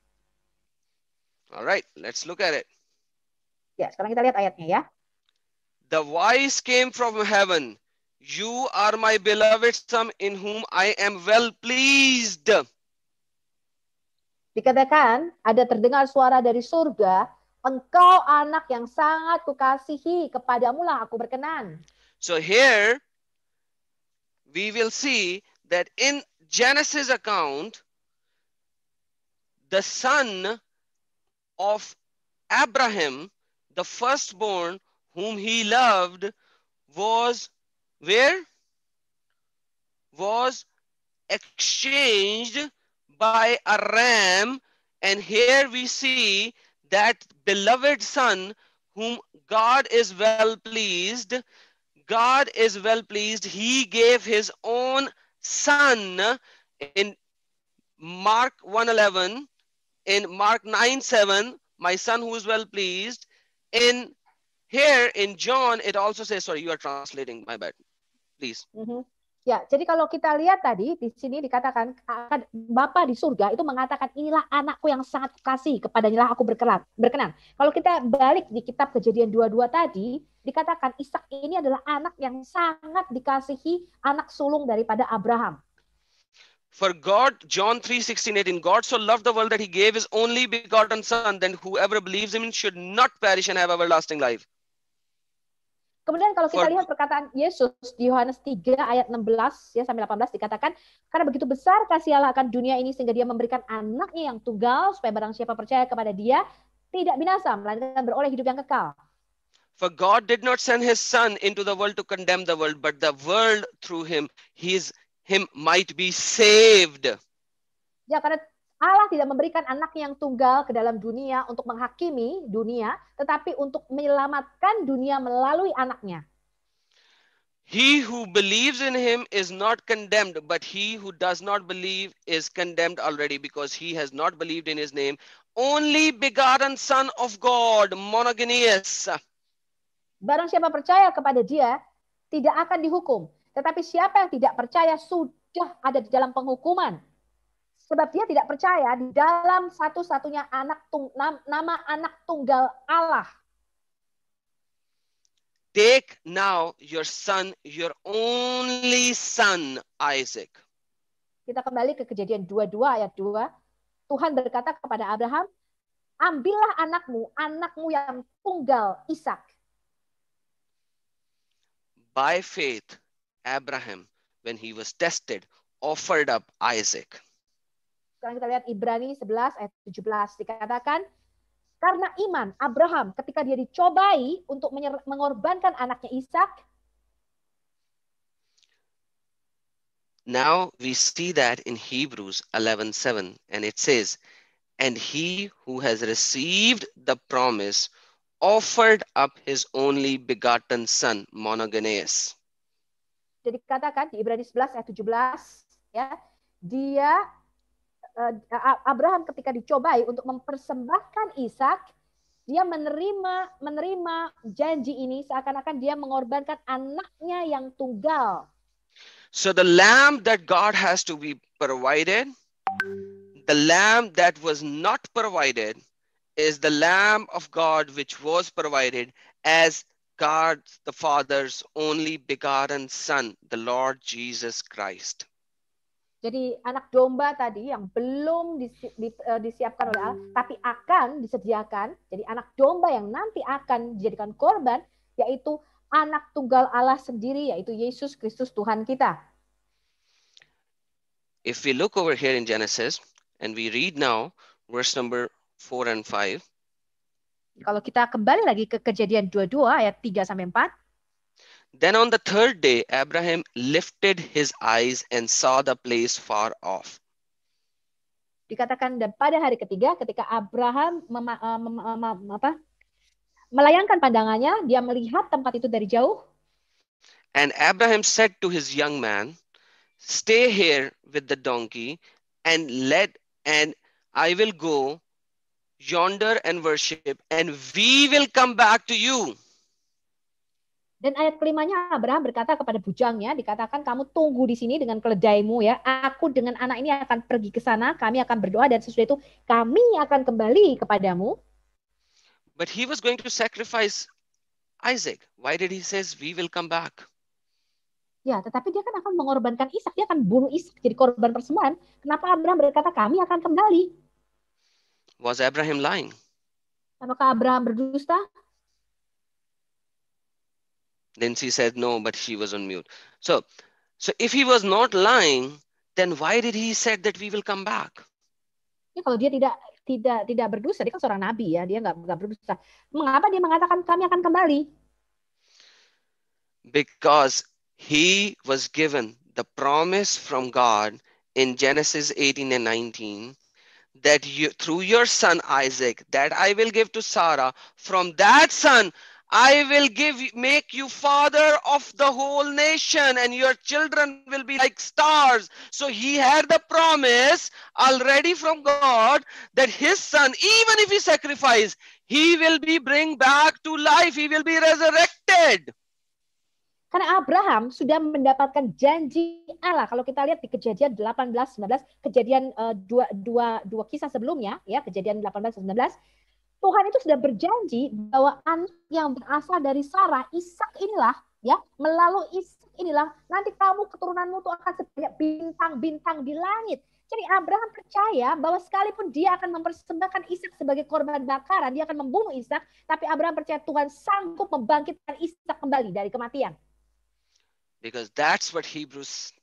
Alright, let's look at it. Ya, sekarang kita lihat ayatnya ya. The wise came from heaven. You are my beloved son in whom I am well pleased. Dikatakan ada terdengar suara dari surga, engkau anak yang sangat kukasihi, lah aku berkenan. So here we will see that in Genesis account the son of Abraham, the firstborn whom he loved was where? Was exchanged by a ram. And here we see that beloved son whom God is well pleased. God is well pleased. He gave his own son in Mark 1.11, in Mark 9.7, my son who is well pleased. In here in John, it also says, sorry, you are translating, my bad. Please. Mm -hmm. Ya, jadi kalau kita lihat tadi di sini dikatakan Bapa di surga itu mengatakan inilah anakku yang sangat kasih kepadanya aku berkenan. berkenan. Kalau kita balik di kitab Kejadian 22 tadi, dikatakan Ishak ini adalah anak yang sangat dikasihi anak sulung daripada Abraham. For God, John 3:16 18, God so loved the world that he gave his only begotten son that whoever believes in him should not perish and have everlasting life. Kemudian kalau kita lihat perkataan Yesus di Yohanes 3 ayat 16 ya sampai 18 dikatakan karena begitu besar kasih Allah akan dunia ini sehingga dia memberikan anaknya yang tunggal supaya barang siapa percaya kepada dia tidak binasa melainkan beroleh hidup yang kekal. For God did not send his son into the world to condemn the world but the world through him his him might be saved. Ya karena Allah tidak memberikan anak yang tunggal ke dalam dunia untuk menghakimi dunia, tetapi untuk menyelamatkan dunia melalui anaknya. He who believes in him is not condemned, but he who does not believe is condemned already because he has not believed in his name. Only begotten son of God, monogenius. Barang siapa percaya kepada dia, tidak akan dihukum. Tetapi siapa yang tidak percaya sudah ada di dalam penghukuman sebab dia tidak percaya di dalam satu-satunya anak tung, nama anak tunggal Allah. Take now your son, your only son Isaac. Kita kembali ke kejadian 22 ayat 2. Tuhan berkata kepada Abraham, ambillah anakmu, anakmu yang tunggal Ishak. By faith, Abraham, when he was tested, offered up Isaac. Sekarang kita lihat Ibrani 11 ayat 17 dikatakan karena iman Abraham ketika dia dicobai untuk mengorbankan anaknya Ishak Now we see that in Hebrews 11:7 and it says and he who has received the promise offered up his only begotten son monogenes. Jadi katakan di Ibrani 11 ayat 17 ya, dia Eh, Abraham ketika dicobai untuk mempersembahkan Ishak, dia menerima menerima janji ini seakan-akan dia mengorbankan anaknya yang tunggal. So the lamb that God has to be provided, the lamb that was not provided is the lamb of God which was provided as God the Father's only begotten Son, the Lord Jesus Christ. Jadi anak domba tadi yang belum disi, di, uh, disiapkan oleh Allah, hmm. tapi akan disediakan. Jadi anak domba yang nanti akan dijadikan korban, yaitu anak tunggal Allah sendiri, yaitu Yesus Kristus Tuhan kita. If we look over here in Genesis and we read now verse number 4 and 5. Kalau kita kembali lagi ke kejadian 22 ayat 3 sampai 4. Then on the third day, Abraham lifted his eyes and saw the place far off. Dikatakan dan pada hari ketiga ketika Abraham eh, eh, mema, apa, melayangkan pandangannya, dia melihat tempat itu dari jauh. And Abraham said to his young man, "Stay here with the donkey and let and I will go yonder and worship and we will come back to you." Dan ayat kelimanya Abraham berkata kepada bujangnya, dikatakan kamu tunggu di sini dengan keledaimu ya. Aku dengan anak ini akan pergi ke sana, kami akan berdoa dan sesudah itu kami akan kembali kepadamu. But he was going to sacrifice Isaac. Why did he says we will come back? Ya, tetapi dia kan akan mengorbankan Ishak, dia akan bunuh Ishak jadi korban persembahan. Kenapa Abraham berkata kami akan kembali? Was Abraham lying? Apakah Abraham berdusta? Then she said no, but she was on mute. So, so if he was not lying, then why did he said that we will come back? Ya, kalau dia tidak tidak tidak berdosa, dia kan seorang nabi ya, dia nggak nggak berdosa. Mengapa dia mengatakan kami akan kembali? Because he was given the promise from God in Genesis 18 and 19 that you, through your son Isaac, that I will give to Sarah, from that son I will give make you father of the whole nation and your children will be like stars. So he had the promise already from God that his son, even if he sacrifice, he will be bring back to life. He will be resurrected. Karena Abraham sudah mendapatkan janji Allah. Kalau kita lihat di kejadian 18, 19, kejadian uh, dua, dua, dua kisah sebelumnya, ya kejadian 18, 19, Tuhan itu sudah berjanji bahwa anak yang berasal dari Sarah, Ishak inilah ya, melalui Ishak inilah nanti kamu keturunanmu itu akan sebanyak bintang-bintang di langit. Jadi Abraham percaya bahwa sekalipun dia akan mempersembahkan Ishak sebagai korban bakaran, dia akan membunuh Ishak, tapi Abraham percaya Tuhan sanggup membangkitkan Ishak kembali dari kematian. Because that's what Hebrews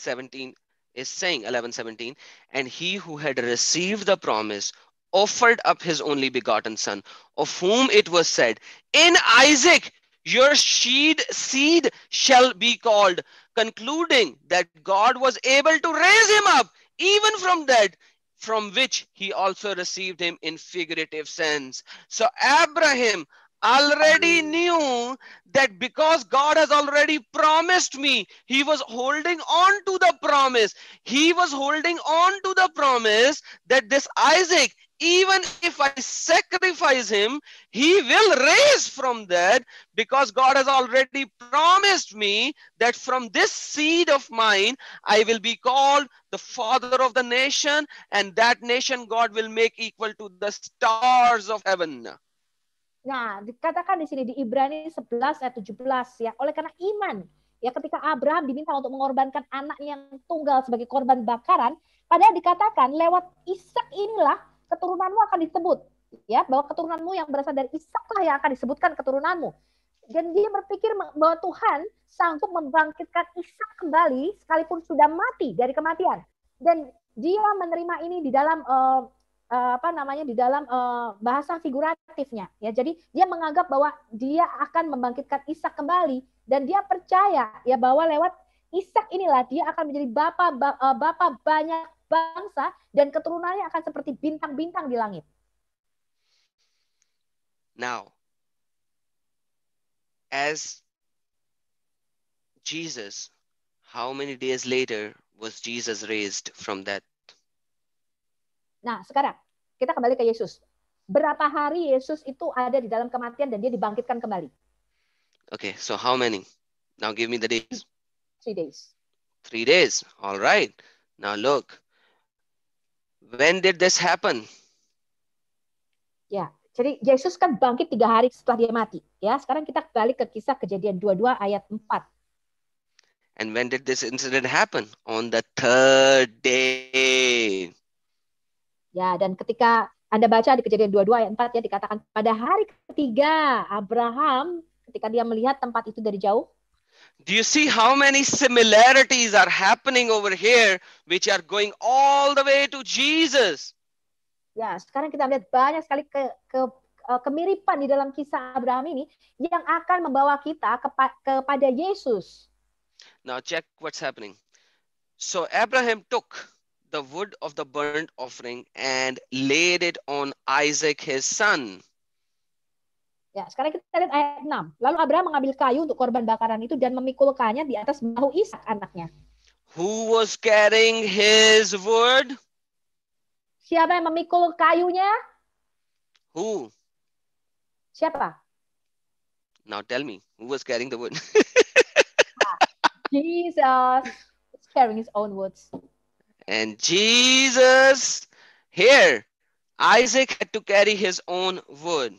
17 is saying, 11:17, and he who had received the promise offered up his only begotten son, of whom it was said, In Isaac your seed, seed shall be called, concluding that God was able to raise him up even from dead, from which he also received him in figurative sense. So Abraham already knew that because God has already promised me, he was holding on to the promise. He was holding on to the promise that this Isaac even if I sacrifice him, he will raise from that because God has already promised me that from this seed of mine, I will be called the father of the nation, and that nation God will make equal to the stars of heaven. Nah, dikatakan di sini di Ibrani 11 ayat 17 ya, oleh karena iman ya ketika Abraham diminta untuk mengorbankan anaknya yang tunggal sebagai korban bakaran, padahal dikatakan lewat Ishak inilah keturunanmu akan disebut ya bahwa keturunanmu yang berasal dari Ishaklah yang akan disebutkan keturunanmu. Dan dia berpikir bahwa Tuhan sanggup membangkitkan Ishak kembali sekalipun sudah mati dari kematian. Dan dia menerima ini di dalam uh, uh, apa namanya di dalam uh, bahasa figuratifnya ya. Jadi dia menganggap bahwa dia akan membangkitkan Ishak kembali dan dia percaya ya bahwa lewat Ishak inilah dia akan menjadi bapak bapak banyak bangsa dan keturunannya akan seperti bintang-bintang di langit. Now, as Jesus, how many days later was Jesus raised from death? Nah, sekarang kita kembali ke Yesus. Berapa hari Yesus itu ada di dalam kematian dan dia dibangkitkan kembali? Okay, so how many? Now give me the days. Three days. Three days. All right. Now look, When did this happen? Ya, jadi Yesus kan bangkit tiga hari setelah dia mati. Ya, sekarang kita balik ke kisah kejadian 22 ayat 4. And when did this incident happen? On the third day. Ya, dan ketika Anda baca di kejadian 22 ayat 4 ya dikatakan pada hari ketiga Abraham ketika dia melihat tempat itu dari jauh, Do you see how many similarities are happening over here which are going all the way to Jesus? Ya, sekarang kita melihat banyak sekali ke, ke kemiripan di dalam kisah Abraham ini yang akan membawa kita kepa kepada Yesus. Now check what's happening. So Abraham took the wood of the burnt offering and laid it on Isaac his son. Ya, sekarang kita lihat ayat 6. Lalu Abraham mengambil kayu untuk korban bakaran itu dan memikulkannya di atas bahu Ishak anaknya. Who was carrying his word? Siapa yang memikul kayunya? Who? Siapa? Now tell me, who was carrying the wood? Jesus was carrying his own words. And Jesus here, Isaac had to carry his own wood.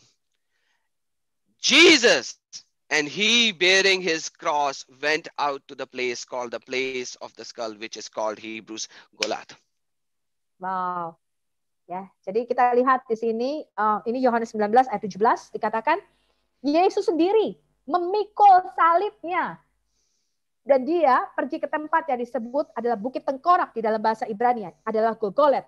Jesus. And he, bearing his cross, went out to the place called the place of the skull, which is called Hebrews Golat. Wow. Ya, jadi kita lihat di sini, uh, ini Yohanes 19 ayat 17 dikatakan, Yesus sendiri memikul salibnya. Dan dia pergi ke tempat yang disebut adalah Bukit Tengkorak di dalam bahasa Ibrani, adalah Golgolet.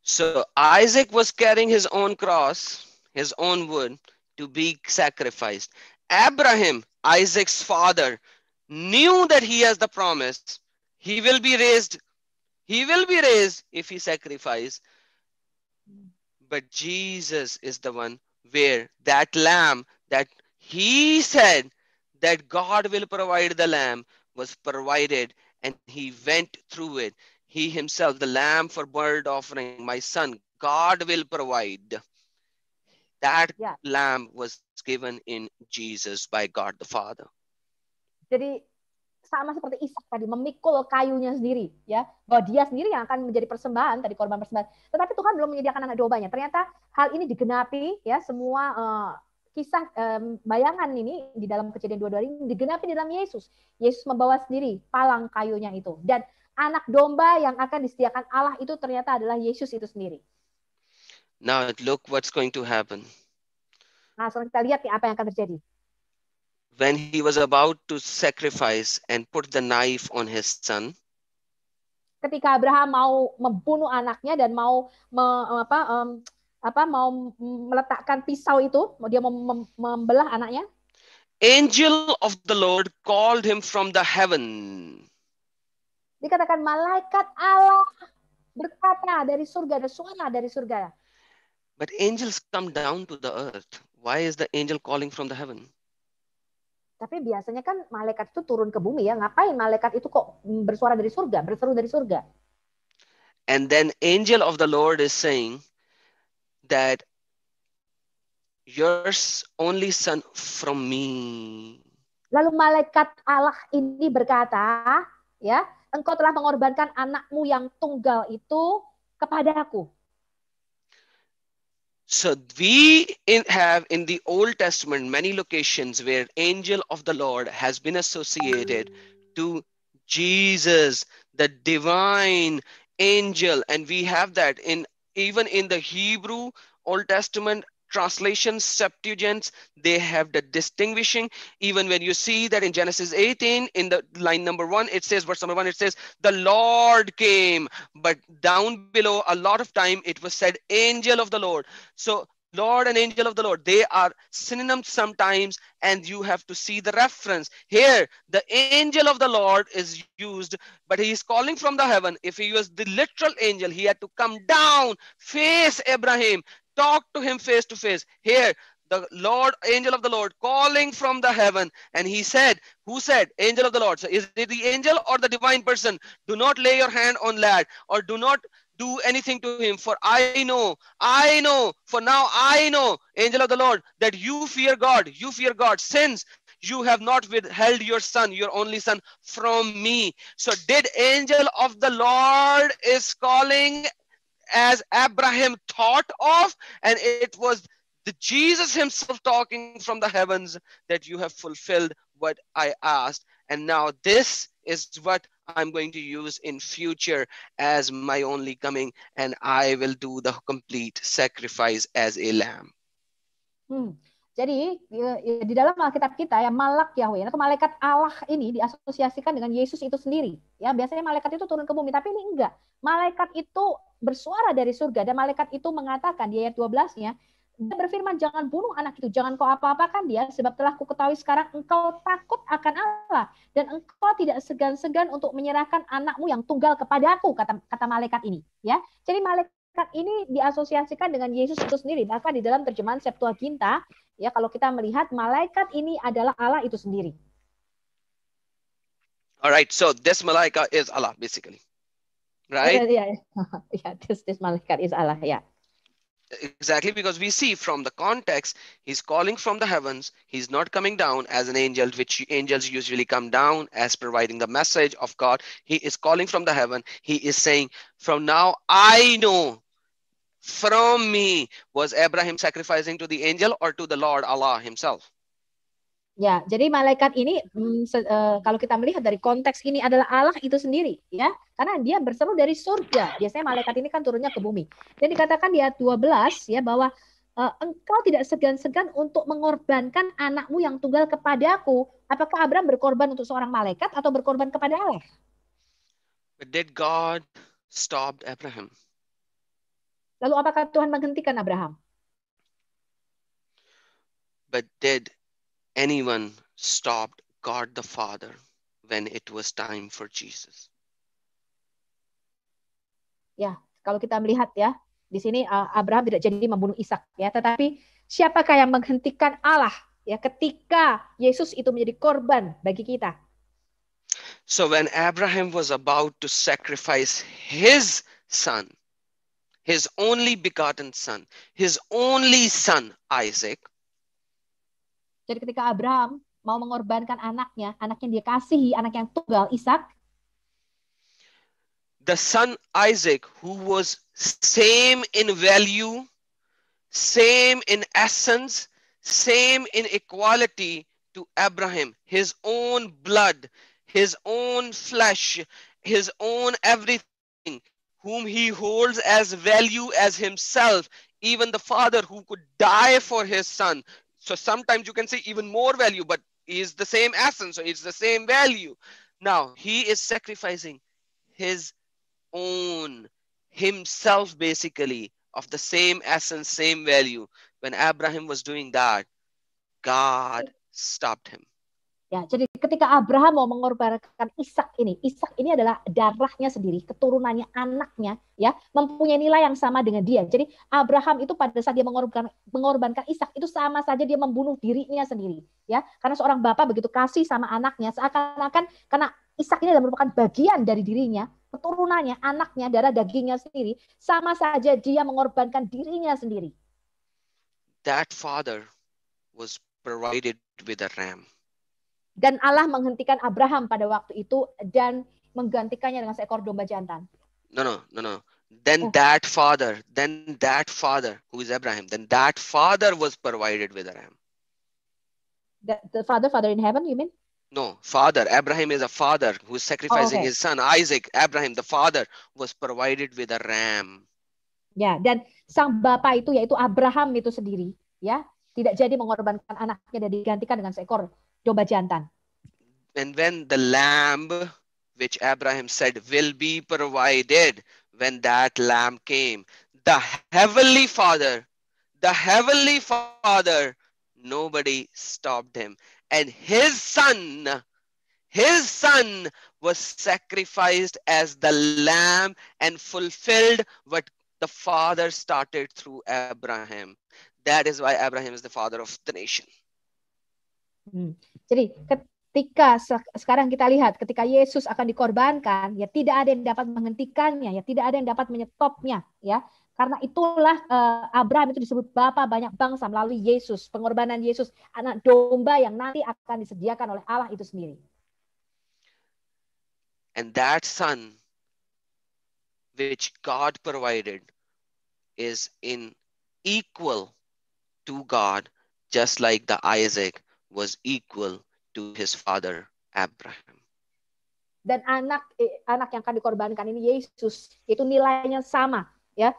So Isaac was carrying his own cross. his own word, to be sacrificed. Abraham, Isaac's father, knew that he has the promise. He will be raised. He will be raised if he sacrifice. But Jesus is the one where that lamb that he said that God will provide the lamb was provided and he went through it. He himself, the lamb for bird offering, my son, God will provide. That yeah. lamb was given in Jesus by God the Father. Jadi sama seperti Ishak tadi memikul kayunya sendiri ya bahwa dia sendiri yang akan menjadi persembahan tadi korban persembahan tetapi Tuhan belum menyediakan anak dombanya. ternyata hal ini digenapi ya semua uh, kisah um, bayangan ini di dalam kejadian dua ini digenapi di dalam Yesus Yesus membawa sendiri palang kayunya itu dan anak domba yang akan disediakan Allah itu ternyata adalah Yesus itu sendiri Now look what's going to happen. Nah, sekarang kita lihat nih apa yang akan terjadi. When he was about to sacrifice and put the knife on his son. Ketika Abraham mau membunuh anaknya dan mau me, apa um, apa mau meletakkan pisau itu, dia mau mem membelah anaknya. Angel of the Lord called him from the heaven. Dikatakan malaikat Allah berkata dari surga, ada suara dari surga But angels come down to the earth. Why is the angel calling from the heaven? Tapi biasanya kan malaikat itu turun ke bumi ya. Ngapain malaikat itu kok bersuara dari surga, berseru dari surga? And then angel of the Lord is saying that your only son from me. Lalu malaikat Allah ini berkata, ya, engkau telah mengorbankan anakmu yang tunggal itu kepadaku. So we in, have in the Old Testament many locations where angel of the Lord has been associated to Jesus, the divine angel, and we have that in even in the Hebrew Old Testament translations, Septuagints they have the distinguishing. Even when you see that in Genesis 18, in the line number one, it says, verse number one, it says, the Lord came. But down below, a lot of time, it was said, angel of the Lord. So Lord and angel of the Lord, they are synonyms sometimes, and you have to see the reference. Here, the angel of the Lord is used, but he is calling from the heaven. If he was the literal angel, he had to come down, face Abraham, talk to him face to face. Here, the Lord, angel of the Lord, calling from the heaven. And he said, Who said? Angel of the Lord. So is it the angel or the divine person? Do not lay your hand on lad, or do not do anything to him. For I know, I know, for now I know, angel of the Lord, that you fear God, you fear God, since you have not withheld your son your only son from me so did angel of the lord is calling as Abraham thought of, and it was the Jesus himself talking from the heavens that you have fulfilled what I asked. And now this is what I'm going to use in future as my only coming, and I will do the complete sacrifice as a lamb. Hmm. Jadi ya, ya, di dalam Alkitab kita ya malak Yahweh atau malaikat Allah ini diasosiasikan dengan Yesus itu sendiri. Ya biasanya malaikat itu turun ke bumi tapi ini enggak. Malaikat itu bersuara dari surga dan malaikat itu mengatakan di ayat 12-nya dia berfirman jangan bunuh anak itu, jangan kau apa-apakan dia sebab telah ku ketahui sekarang engkau takut akan Allah dan engkau tidak segan-segan untuk menyerahkan anakmu yang tunggal kepadaku kata kata malaikat ini ya. Jadi malaikat Kan ini diasosiasikan dengan Yesus itu sendiri. Bahkan di dalam terjemahan Septuaginta, ya kalau kita melihat malaikat ini adalah Allah itu sendiri. Alright, so this malaikat is Allah basically. Right? Yeah, yeah. yeah this, this malaikat is Allah, ya. Yeah. exactly because we see from the context he's calling from the heavens he's not coming down as an angel which angels usually come down as providing the message of god he is calling from the heaven he is saying from now i know from me was abraham sacrificing to the angel or to the lord allah himself Ya, jadi malaikat ini mm, se, uh, kalau kita melihat dari konteks ini adalah Allah itu sendiri, ya. Karena dia berseru dari surga. Biasanya malaikat ini kan turunnya ke bumi. Dan dikatakan di ayat 12 ya bahwa uh, engkau tidak segan-segan untuk mengorbankan anakmu yang tunggal kepadaku. Apakah Abraham berkorban untuk seorang malaikat atau berkorban kepada Allah? But did God stop Abraham? Lalu apakah Tuhan menghentikan Abraham? But did anyone stopped God the Father when it was time for Jesus. Ya, kalau kita melihat ya, di sini uh, Abraham tidak jadi membunuh Ishak ya, tetapi siapakah yang menghentikan Allah ya ketika Yesus itu menjadi korban bagi kita? So when Abraham was about to sacrifice his son, his only begotten son, his only son Isaac, Jadi ketika Abraham mau mengorbankan anaknya, anak yang dia kasihi, anak yang tunggal Ishak, the son Isaac who was same in value, same in essence, same in equality to Abraham, his own blood, his own flesh, his own everything, whom he holds as value as himself, even the father who could die for his son, So sometimes you can say even more value, but is the same essence, so it's the same value. Now he is sacrificing his own himself basically of the same essence, same value. When Abraham was doing that, God stopped him. Ya, jadi ketika Abraham mau mengorbankan Ishak ini, Ishak ini adalah darahnya sendiri, keturunannya, anaknya, ya, mempunyai nilai yang sama dengan dia. Jadi Abraham itu pada saat dia mengorbankan, mengorbankan Ishak itu sama saja dia membunuh dirinya sendiri, ya, karena seorang bapak begitu kasih sama anaknya seakan-akan karena Ishak ini adalah merupakan bagian dari dirinya, keturunannya, anaknya, darah dagingnya sendiri, sama saja dia mengorbankan dirinya sendiri. That father was provided with a ram. Dan Allah menghentikan Abraham pada waktu itu dan menggantikannya dengan seekor domba jantan. No, no, no, no. Then oh. that father, then that father who is Abraham, then that father was provided with Abraham. The, the father, father in heaven, you mean? No, father. Abraham is a father who is sacrificing oh, okay. his son Isaac. Abraham, the father, was provided with a ram. Ya, dan sang bapa itu yaitu Abraham itu sendiri, ya, tidak jadi mengorbankan anaknya dan digantikan dengan seekor jantan. And when the lamb, which Abraham said will be provided, when that lamb came, the heavenly father, the heavenly father, nobody stopped him. And his son, his son was sacrificed as the lamb and fulfilled what the father started through Abraham. That is why Abraham is the father of the nation. Mm. Jadi ketika sekarang kita lihat ketika Yesus akan dikorbankan, ya tidak ada yang dapat menghentikannya, ya tidak ada yang dapat menyetopnya, ya. Karena itulah uh, Abraham itu disebut bapa banyak bangsa melalui Yesus, pengorbanan Yesus, anak domba yang nanti akan disediakan oleh Allah itu sendiri. And that son which God provided is in equal to God, just like the Isaac was equal to his father Abraham. Dan anak eh, anak yang akan dikorbankan ini Yesus itu nilainya sama ya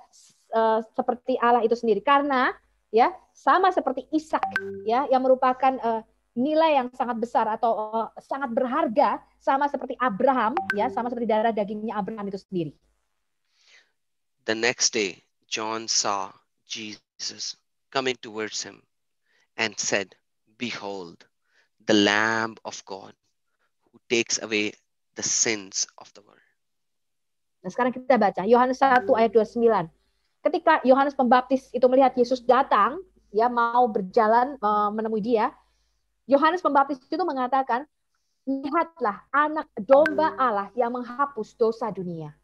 eh, seperti Allah itu sendiri karena ya sama seperti Ishak ya yang merupakan uh, nilai yang sangat besar atau uh, sangat berharga sama seperti Abraham ya sama seperti darah dagingnya Abraham itu sendiri. The next day John saw Jesus coming towards him and said, Behold, the Lamb of God who takes away the sins of the world. Nah, sekarang kita baca Yohanes 1 ayat 29. Ketika Yohanes Pembaptis itu melihat Yesus datang, ya mau berjalan e, menemui dia, Yohanes Pembaptis itu mengatakan, "Lihatlah anak domba Allah yang menghapus dosa dunia."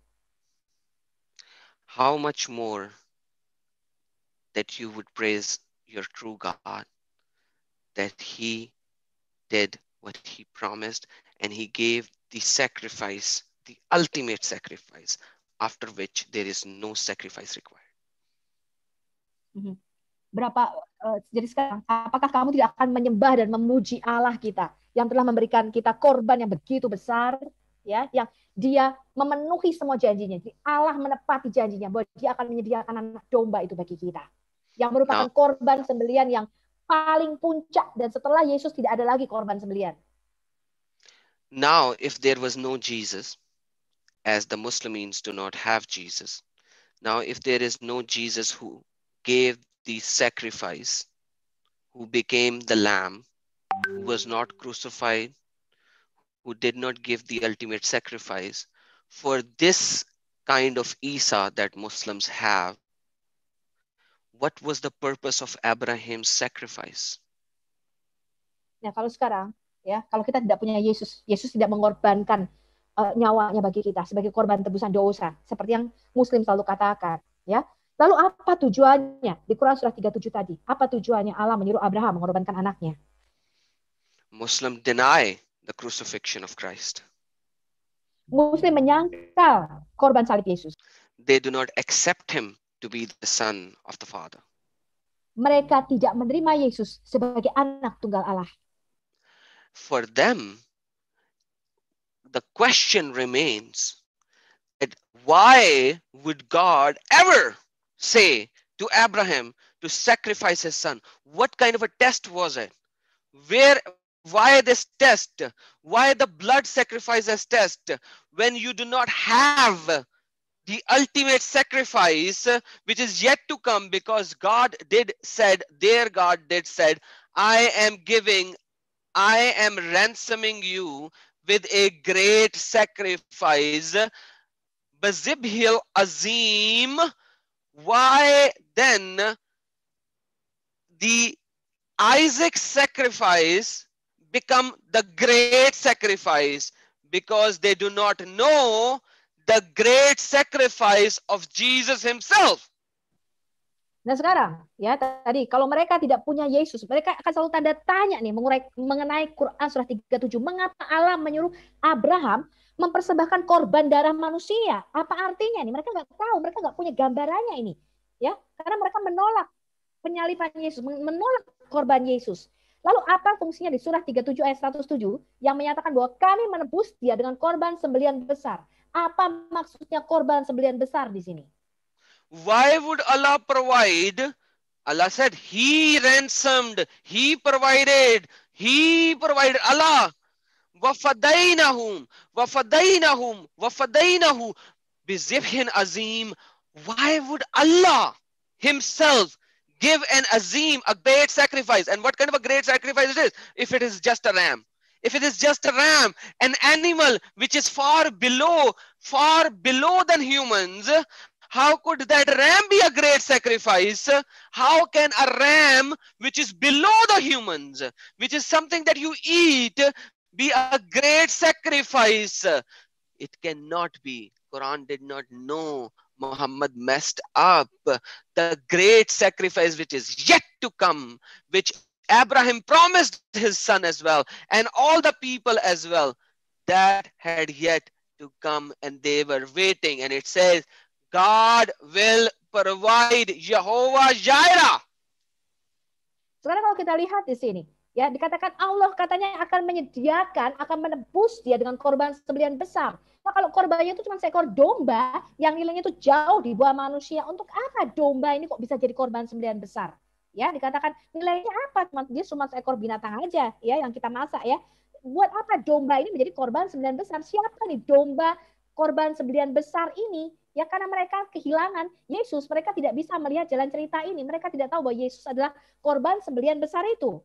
How much more that you would praise your true God that he did what he promised and he gave the sacrifice, the ultimate sacrifice, after which there is no sacrifice required. Mm-hmm. Berapa uh, jadi sekarang apakah kamu tidak akan menyembah dan memuji Allah kita yang telah memberikan kita korban yang begitu besar ya yang dia memenuhi semua janjinya. Jadi Allah menepati janjinya bahwa dia akan menyediakan anak domba itu bagi kita yang merupakan nah. korban sembelian yang paling puncak dan setelah Yesus tidak ada lagi korban sembelian. Now, if there was no Jesus, as the Muslims do not have Jesus, now if there is no Jesus who gave the sacrifice, who became the lamb, who was not crucified, who did not give the ultimate sacrifice, for this kind of Isa that Muslims have, what was the purpose of Abraham's sacrifice? Nah, kalau sekarang ya, kalau kita tidak punya Yesus, Yesus tidak mengorbankan uh, nyawanya bagi kita sebagai korban tebusan dosa, seperti yang muslim selalu katakan, ya. Lalu apa tujuannya? Di Quran surah 37 tadi, apa tujuannya Allah menyuruh Abraham mengorbankan anaknya? Muslim deny the crucifixion of Christ. Muslim menyangkal korban salib Yesus. They do not accept him to be the son of the Father. Mereka tidak menerima Yesus sebagai anak tunggal Allah. For them, the question remains that why would God ever say to Abraham to sacrifice his son? What kind of a test was it? Where why this test? Why the blood sacrifices test when you do not have the ultimate sacrifice which is yet to come because God did said, their God did said, I am giving, I am ransoming you with a great sacrifice. Bazibhil Azim, why then the Isaac sacrifice become the great sacrifice because they do not know the great sacrifice of Jesus himself. Nah sekarang ya tadi kalau mereka tidak punya Yesus, mereka akan selalu tanda tanya nih mengurai, mengenai Quran surah 37. Mengapa Allah menyuruh Abraham mempersembahkan korban darah manusia? Apa artinya nih? Mereka nggak tahu, mereka nggak punya gambarannya ini. Ya, karena mereka menolak penyaliban Yesus, menolak korban Yesus. Lalu apa fungsinya di surah 37 ayat 107 yang menyatakan bahwa kami menebus dia dengan korban sembelian besar. apa maksudnya korban sembelihan besar di sini? Why would Allah provide? Allah said he ransomed, he provided, he provided Allah. Wafadainahum, wafadainahum, wafadainahu. Bizifhin azim. Why would Allah himself give an azim, a great sacrifice? And what kind of a great sacrifice it is if it is just a ram? if it is just a ram, an animal which is far below, far below than humans, how could that ram be a great sacrifice? How can a ram which is below the humans, which is something that you eat, be a great sacrifice? It cannot be. Quran did not know Muhammad messed up the great sacrifice which is yet to come, which Abraham promised his son as well, and all the people as well that had yet to come, and they were waiting. And it says, God will provide Jehovah Jireh. Sekarang kalau kita lihat di sini, ya dikatakan Allah katanya akan menyediakan, akan menebus dia dengan korban sembilan besar. Nah, kalau korbannya itu cuma seekor domba yang nilainya itu jauh di bawah manusia, untuk apa domba ini kok bisa jadi korban sembelian besar? ya dikatakan nilainya apa cuma dia cuma seekor binatang aja ya yang kita masak ya buat apa domba ini menjadi korban sembilan besar siapa nih domba korban sembilan besar ini ya karena mereka kehilangan Yesus mereka tidak bisa melihat jalan cerita ini mereka tidak tahu bahwa Yesus adalah korban sembilan besar itu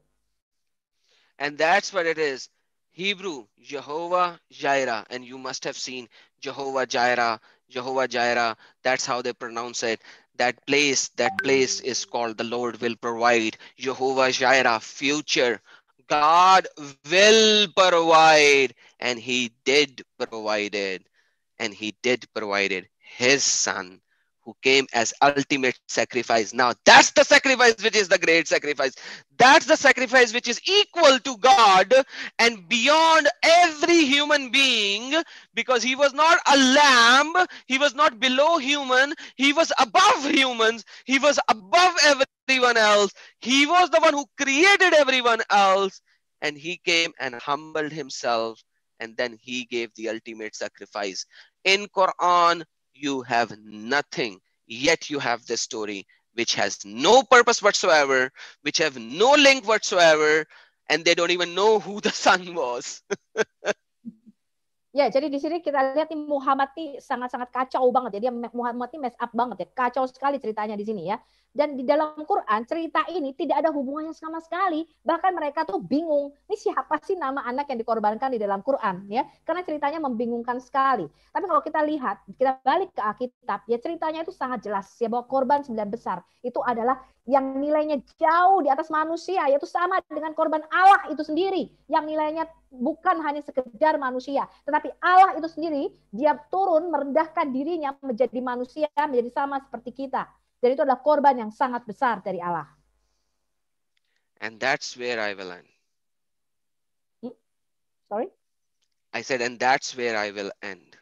and that's what it is Hebrew, Jehovah Jireh, and you must have seen Jehovah Jireh, Jehovah Jireh. That's how they pronounce it. that place that place is called the lord will provide jehovah jireh future god will provide and he did provide it and he did provide it his son who came as ultimate sacrifice. Now, that's the sacrifice which is the great sacrifice. That's the sacrifice which is equal to God and beyond every human being because he was not a lamb, he was not below human, he was above humans, he was above everyone else, he was the one who created everyone else, and he came and humbled himself and then he gave the ultimate sacrifice in quran you have nothing yet you have this story which has no purpose whatsoever which have no link whatsoever and they don't even know who the son was Ya, jadi di sini kita lihat nih Muhammad sangat-sangat kacau banget ya. Dia Muhammad nih mess up banget ya. Kacau sekali ceritanya di sini ya. Dan di dalam Quran cerita ini tidak ada hubungannya sama sekali. Bahkan mereka tuh bingung, ini siapa sih nama anak yang dikorbankan di dalam Quran ya? Karena ceritanya membingungkan sekali. Tapi kalau kita lihat, kita balik ke Alkitab, ya ceritanya itu sangat jelas ya bahwa korban sembilan besar itu adalah yang nilainya jauh di atas manusia, yaitu sama dengan korban Allah itu sendiri, yang nilainya bukan hanya sekedar manusia, tetapi Allah itu sendiri, dia turun merendahkan dirinya menjadi manusia, menjadi sama seperti kita. itu adalah korban yang sangat besar dari Allah. And that's where I will end. Hmm? Sorry? I said, and that's where I will end.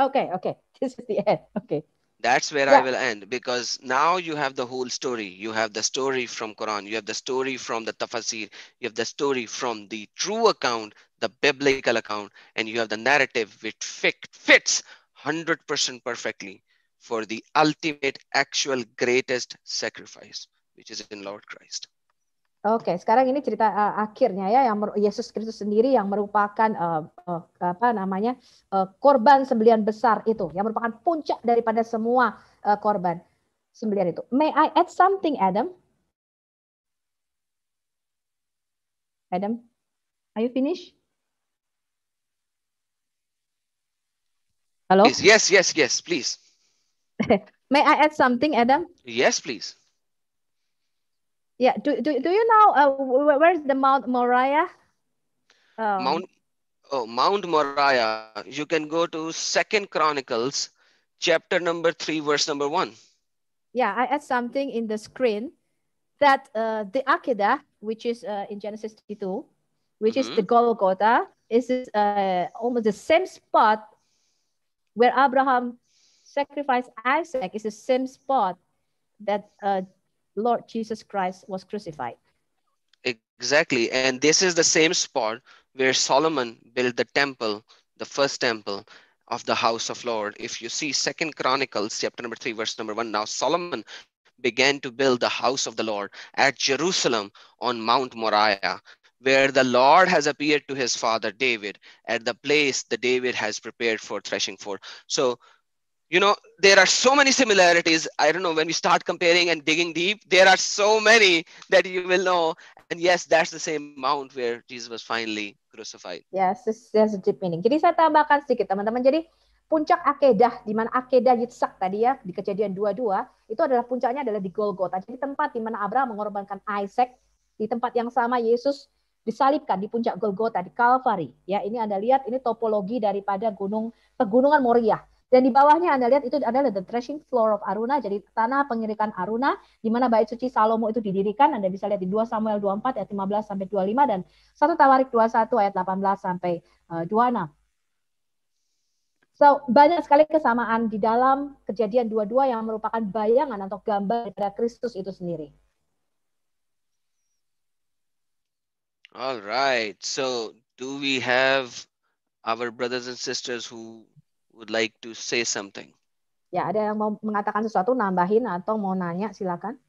Okay, okay. This is the end. Okay. That's where yeah. I will end because now you have the whole story. You have the story from Quran. You have the story from the Tafsir. You have the story from the true account, the biblical account, and you have the narrative which fit, fits 100% perfectly. for the ultimate actual greatest sacrifice which is in Lord Christ. Oke, okay, sekarang ini cerita uh, akhirnya ya yang Yesus Kristus sendiri yang merupakan uh, uh, apa namanya uh, korban sembelian besar itu yang merupakan puncak daripada semua uh, korban sembelian itu. May I add something, Adam? Adam, are you finished? Halo? yes, yes, yes. Please. May I add something, Adam? Yes, please. Yeah. Do, do, do you know uh, where's the Mount Moriah? Um, Mount oh, Mount Moriah. You can go to Second Chronicles, chapter number three, verse number one. Yeah, I add something in the screen that uh, the Akedah, which is uh, in Genesis 32, which mm -hmm. is the mm-hmm. Golgotha, is uh, almost the same spot where Abraham sacrifice Isaac is the same spot that uh, Lord Jesus Christ was crucified. Exactly. And this is the same spot where Solomon built the temple, the first temple of the house of Lord. If you see Second Chronicles chapter number three, verse number one, now Solomon began to build the house of the Lord at Jerusalem on Mount Moriah, where the Lord has appeared to his father David at the place that David has prepared for threshing for. So you know there are so many similarities i don't know when we start comparing and digging deep there are so many that you will know and yes that's the same mount where jesus was finally crucified yes there's a deep meaning jadi saya tambahkan sedikit teman-teman jadi puncak akedah di mana akedah Yitzhak tadi ya di kejadian 22 itu adalah puncaknya adalah di Golgota jadi tempat di mana Abraham mengorbankan Isaac di tempat yang sama Yesus disalibkan di puncak Golgota di Calvary ya ini Anda lihat ini topologi daripada gunung pegunungan Moriah dan di bawahnya Anda lihat itu adalah the threshing floor of Aruna, jadi tanah pengirikan Aruna, di mana bait suci Salomo itu didirikan. Anda bisa lihat di 2 Samuel 24 ayat 15 sampai 25 dan 1 Tawarik 21 ayat 18 sampai 26. Eh, so, banyak sekali kesamaan di dalam kejadian dua-dua yang merupakan bayangan atau gambar daripada Kristus itu sendiri. Alright, So, do we have our brothers and sisters who would like to say something? Ya, ada yang mau mengatakan sesuatu, nambahin atau mau nanya, silakan.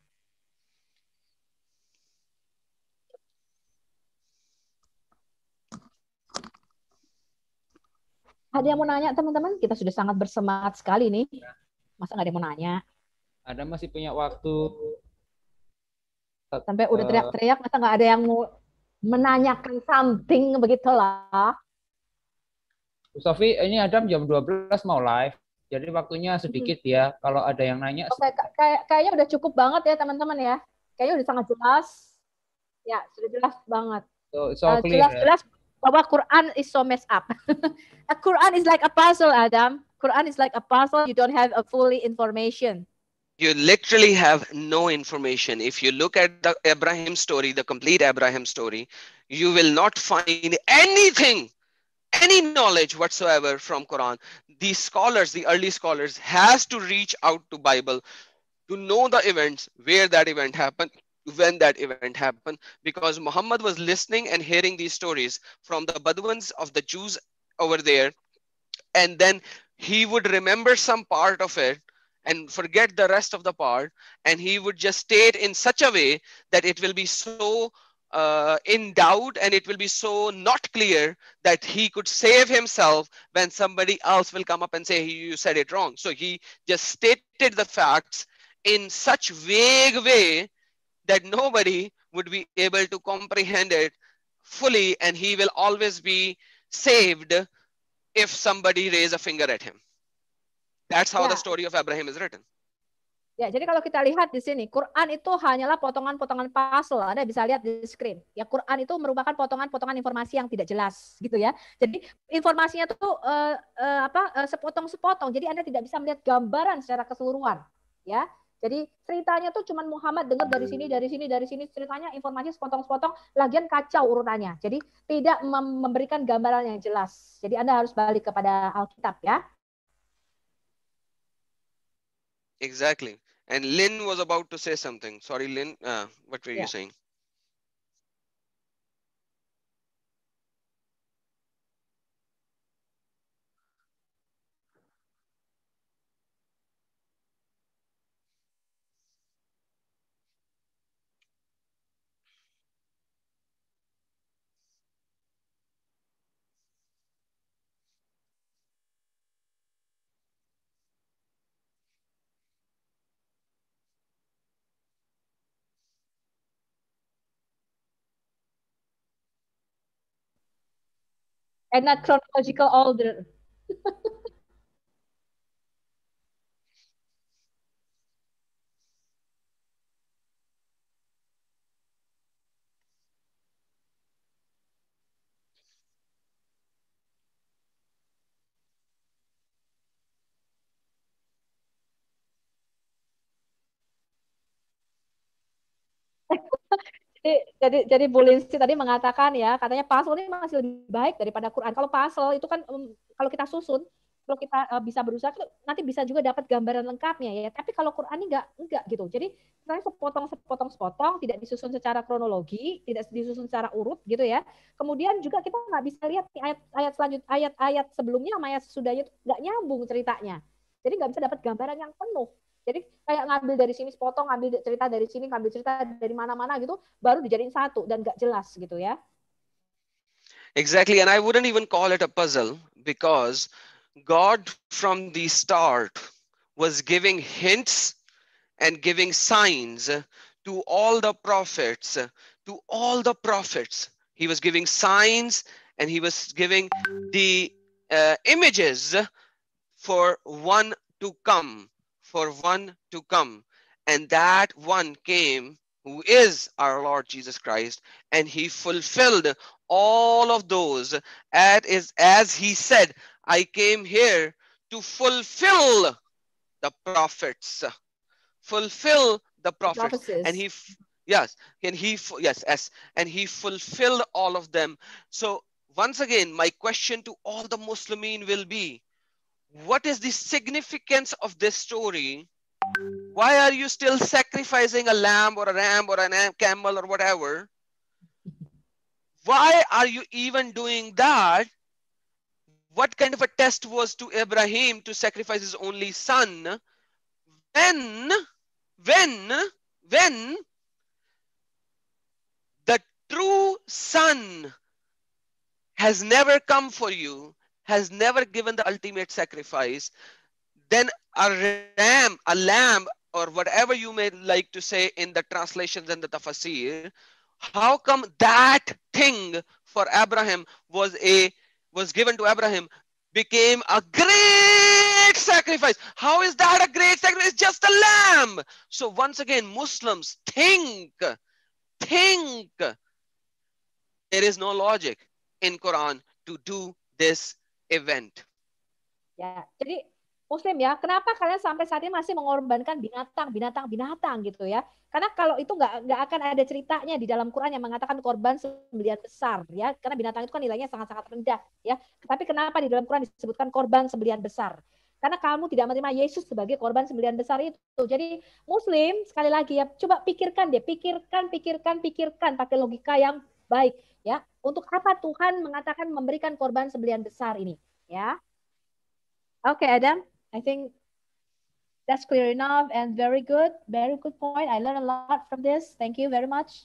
Ada yang mau nanya, teman-teman? Kita sudah sangat bersemangat sekali nih. Ya. Masa nggak ada yang mau nanya? Ada masih punya waktu. Sampai udah eh, teriak-teriak, masa nggak ada yang mau menanyakan something begitulah? Sofi, ini Adam jam 12 mau live. Jadi waktunya sedikit hmm. ya. Kalau ada yang nanya. Oke, kayak kayaknya udah cukup banget ya teman-teman ya. Kayaknya udah sangat jelas. Ya, sudah jelas banget. So, so uh, clear, jelas ya. jelas bahwa Quran is so messed up. a Quran is like a puzzle, Adam. Quran is like a puzzle. You don't have a fully information. You literally have no information. If you look at the Abraham story, the complete Abraham story, you will not find anything any knowledge whatsoever from Quran, these scholars, the early scholars, has to reach out to Bible to know the events, where that event happened, when that event happened, because Muhammad was listening and hearing these stories from the Bedouins of the Jews over there, and then he would remember some part of it and forget the rest of the part, and he would just state in such a way that it will be so uh, in doubt and it will be so not clear that he could save himself when somebody else will come up and say you said it wrong so he just stated the facts in such vague way that nobody would be able to comprehend it fully and he will always be saved if somebody raise a finger at him that's how yeah. the story of abraham is written Ya, jadi kalau kita lihat di sini, Quran itu hanyalah potongan-potongan puzzle. Anda bisa lihat di screen. Ya, Quran itu merupakan potongan-potongan informasi yang tidak jelas, gitu ya. Jadi informasinya tuh uh, uh, apa uh, sepotong-sepotong. Jadi Anda tidak bisa melihat gambaran secara keseluruhan, ya. Jadi ceritanya tuh cuman Muhammad dengar dari sini, dari sini, dari sini ceritanya informasi sepotong-sepotong, lagian kacau urutannya. Jadi tidak memberikan gambaran yang jelas. Jadi Anda harus balik kepada Alkitab ya. Exactly. And Lynn was about to say something. Sorry, Lynn. Uh, what were yeah. you saying? and not chronological order. jadi jadi jadi Bu tadi mengatakan ya katanya puzzle ini masih lebih baik daripada Quran. Kalau puzzle itu kan um, kalau kita susun kalau kita uh, bisa berusaha nanti bisa juga dapat gambaran lengkapnya ya. Tapi kalau Quran ini enggak enggak gitu. Jadi misalnya sepotong sepotong sepotong tidak disusun secara kronologi, tidak disusun secara urut gitu ya. Kemudian juga kita nggak bisa lihat ayat-ayat selanjut ayat-ayat sebelumnya sama ayat sesudahnya itu nggak nyambung ceritanya. Jadi nggak bisa dapat gambaran yang penuh jadi kayak ngambil dari sini sepotong, ngambil cerita dari sini, ngambil cerita dari mana-mana gitu, baru dijadiin satu dan gak jelas gitu ya. Exactly, and I wouldn't even call it a puzzle because God from the start was giving hints and giving signs to all the prophets, to all the prophets. He was giving signs and he was giving the uh, images for one to come. for one to come. And that one came who is our Lord Jesus Christ, and he fulfilled all of those at is as he said, I came here to fulfill the prophets, fulfill the prophets, Prophecies. and he yes, and he yes, yes, and he fulfilled all of them. So once again, my question to all the Muslimin will be: what is the significance of this story? Why are you still sacrificing a lamb or a ram or a camel or whatever? Why are you even doing that? What kind of a test was to Abraham to sacrifice his only son when, when, when the true son has never come for you has never given the ultimate sacrifice, then a ram, a lamb, or whatever you may like to say in the translations and the tafsir, how come that thing for Abraham was a was given to Abraham became a great sacrifice. How is that a great sacrifice? It's just a lamb. So once again, Muslims think, think there is no logic in Quran to do this event. Ya, jadi Muslim ya, kenapa kalian sampai saat ini masih mengorbankan binatang, binatang, binatang gitu ya? Karena kalau itu nggak nggak akan ada ceritanya di dalam Quran yang mengatakan korban sembelihan besar ya, karena binatang itu kan nilainya sangat-sangat rendah ya. Tapi kenapa di dalam Quran disebutkan korban sembelihan besar? Karena kamu tidak menerima Yesus sebagai korban sembelihan besar itu. Jadi Muslim sekali lagi ya, coba pikirkan deh, pikirkan, pikirkan, pikirkan pakai logika yang baik ya untuk apa Tuhan mengatakan memberikan korban sebelian besar ini ya oke okay, Adam I think that's clear enough and very good very good point I learned a lot from this thank you very much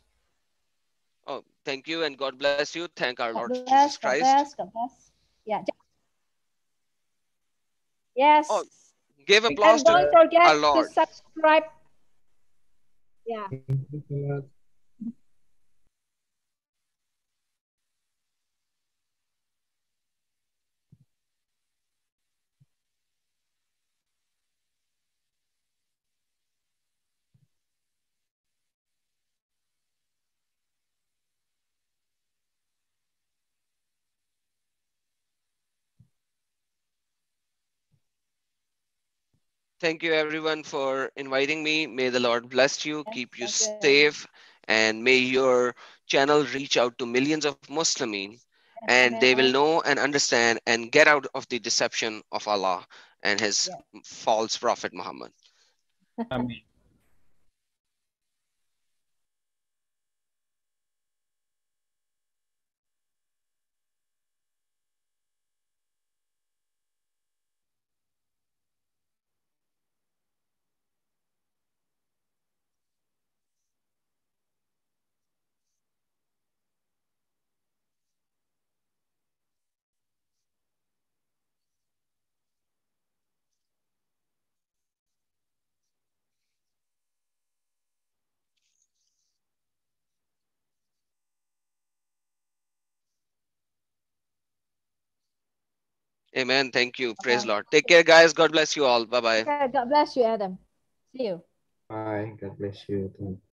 oh thank you and God bless you thank our God Lord bless, Jesus Christ God bless, God bless. yeah yes oh, give applause and to don't forget our Lord to subscribe yeah Thank you everyone for inviting me. May the Lord bless you, yes, keep you safe, and may your channel reach out to millions of Muslims and they will know and understand and get out of the deception of Allah and his yes. false prophet Muhammad. Amen. Amen. Thank you. Praise okay. Lord. Take care, guys. God bless you all. Bye bye. God bless you, Adam. See you. Bye. God bless you.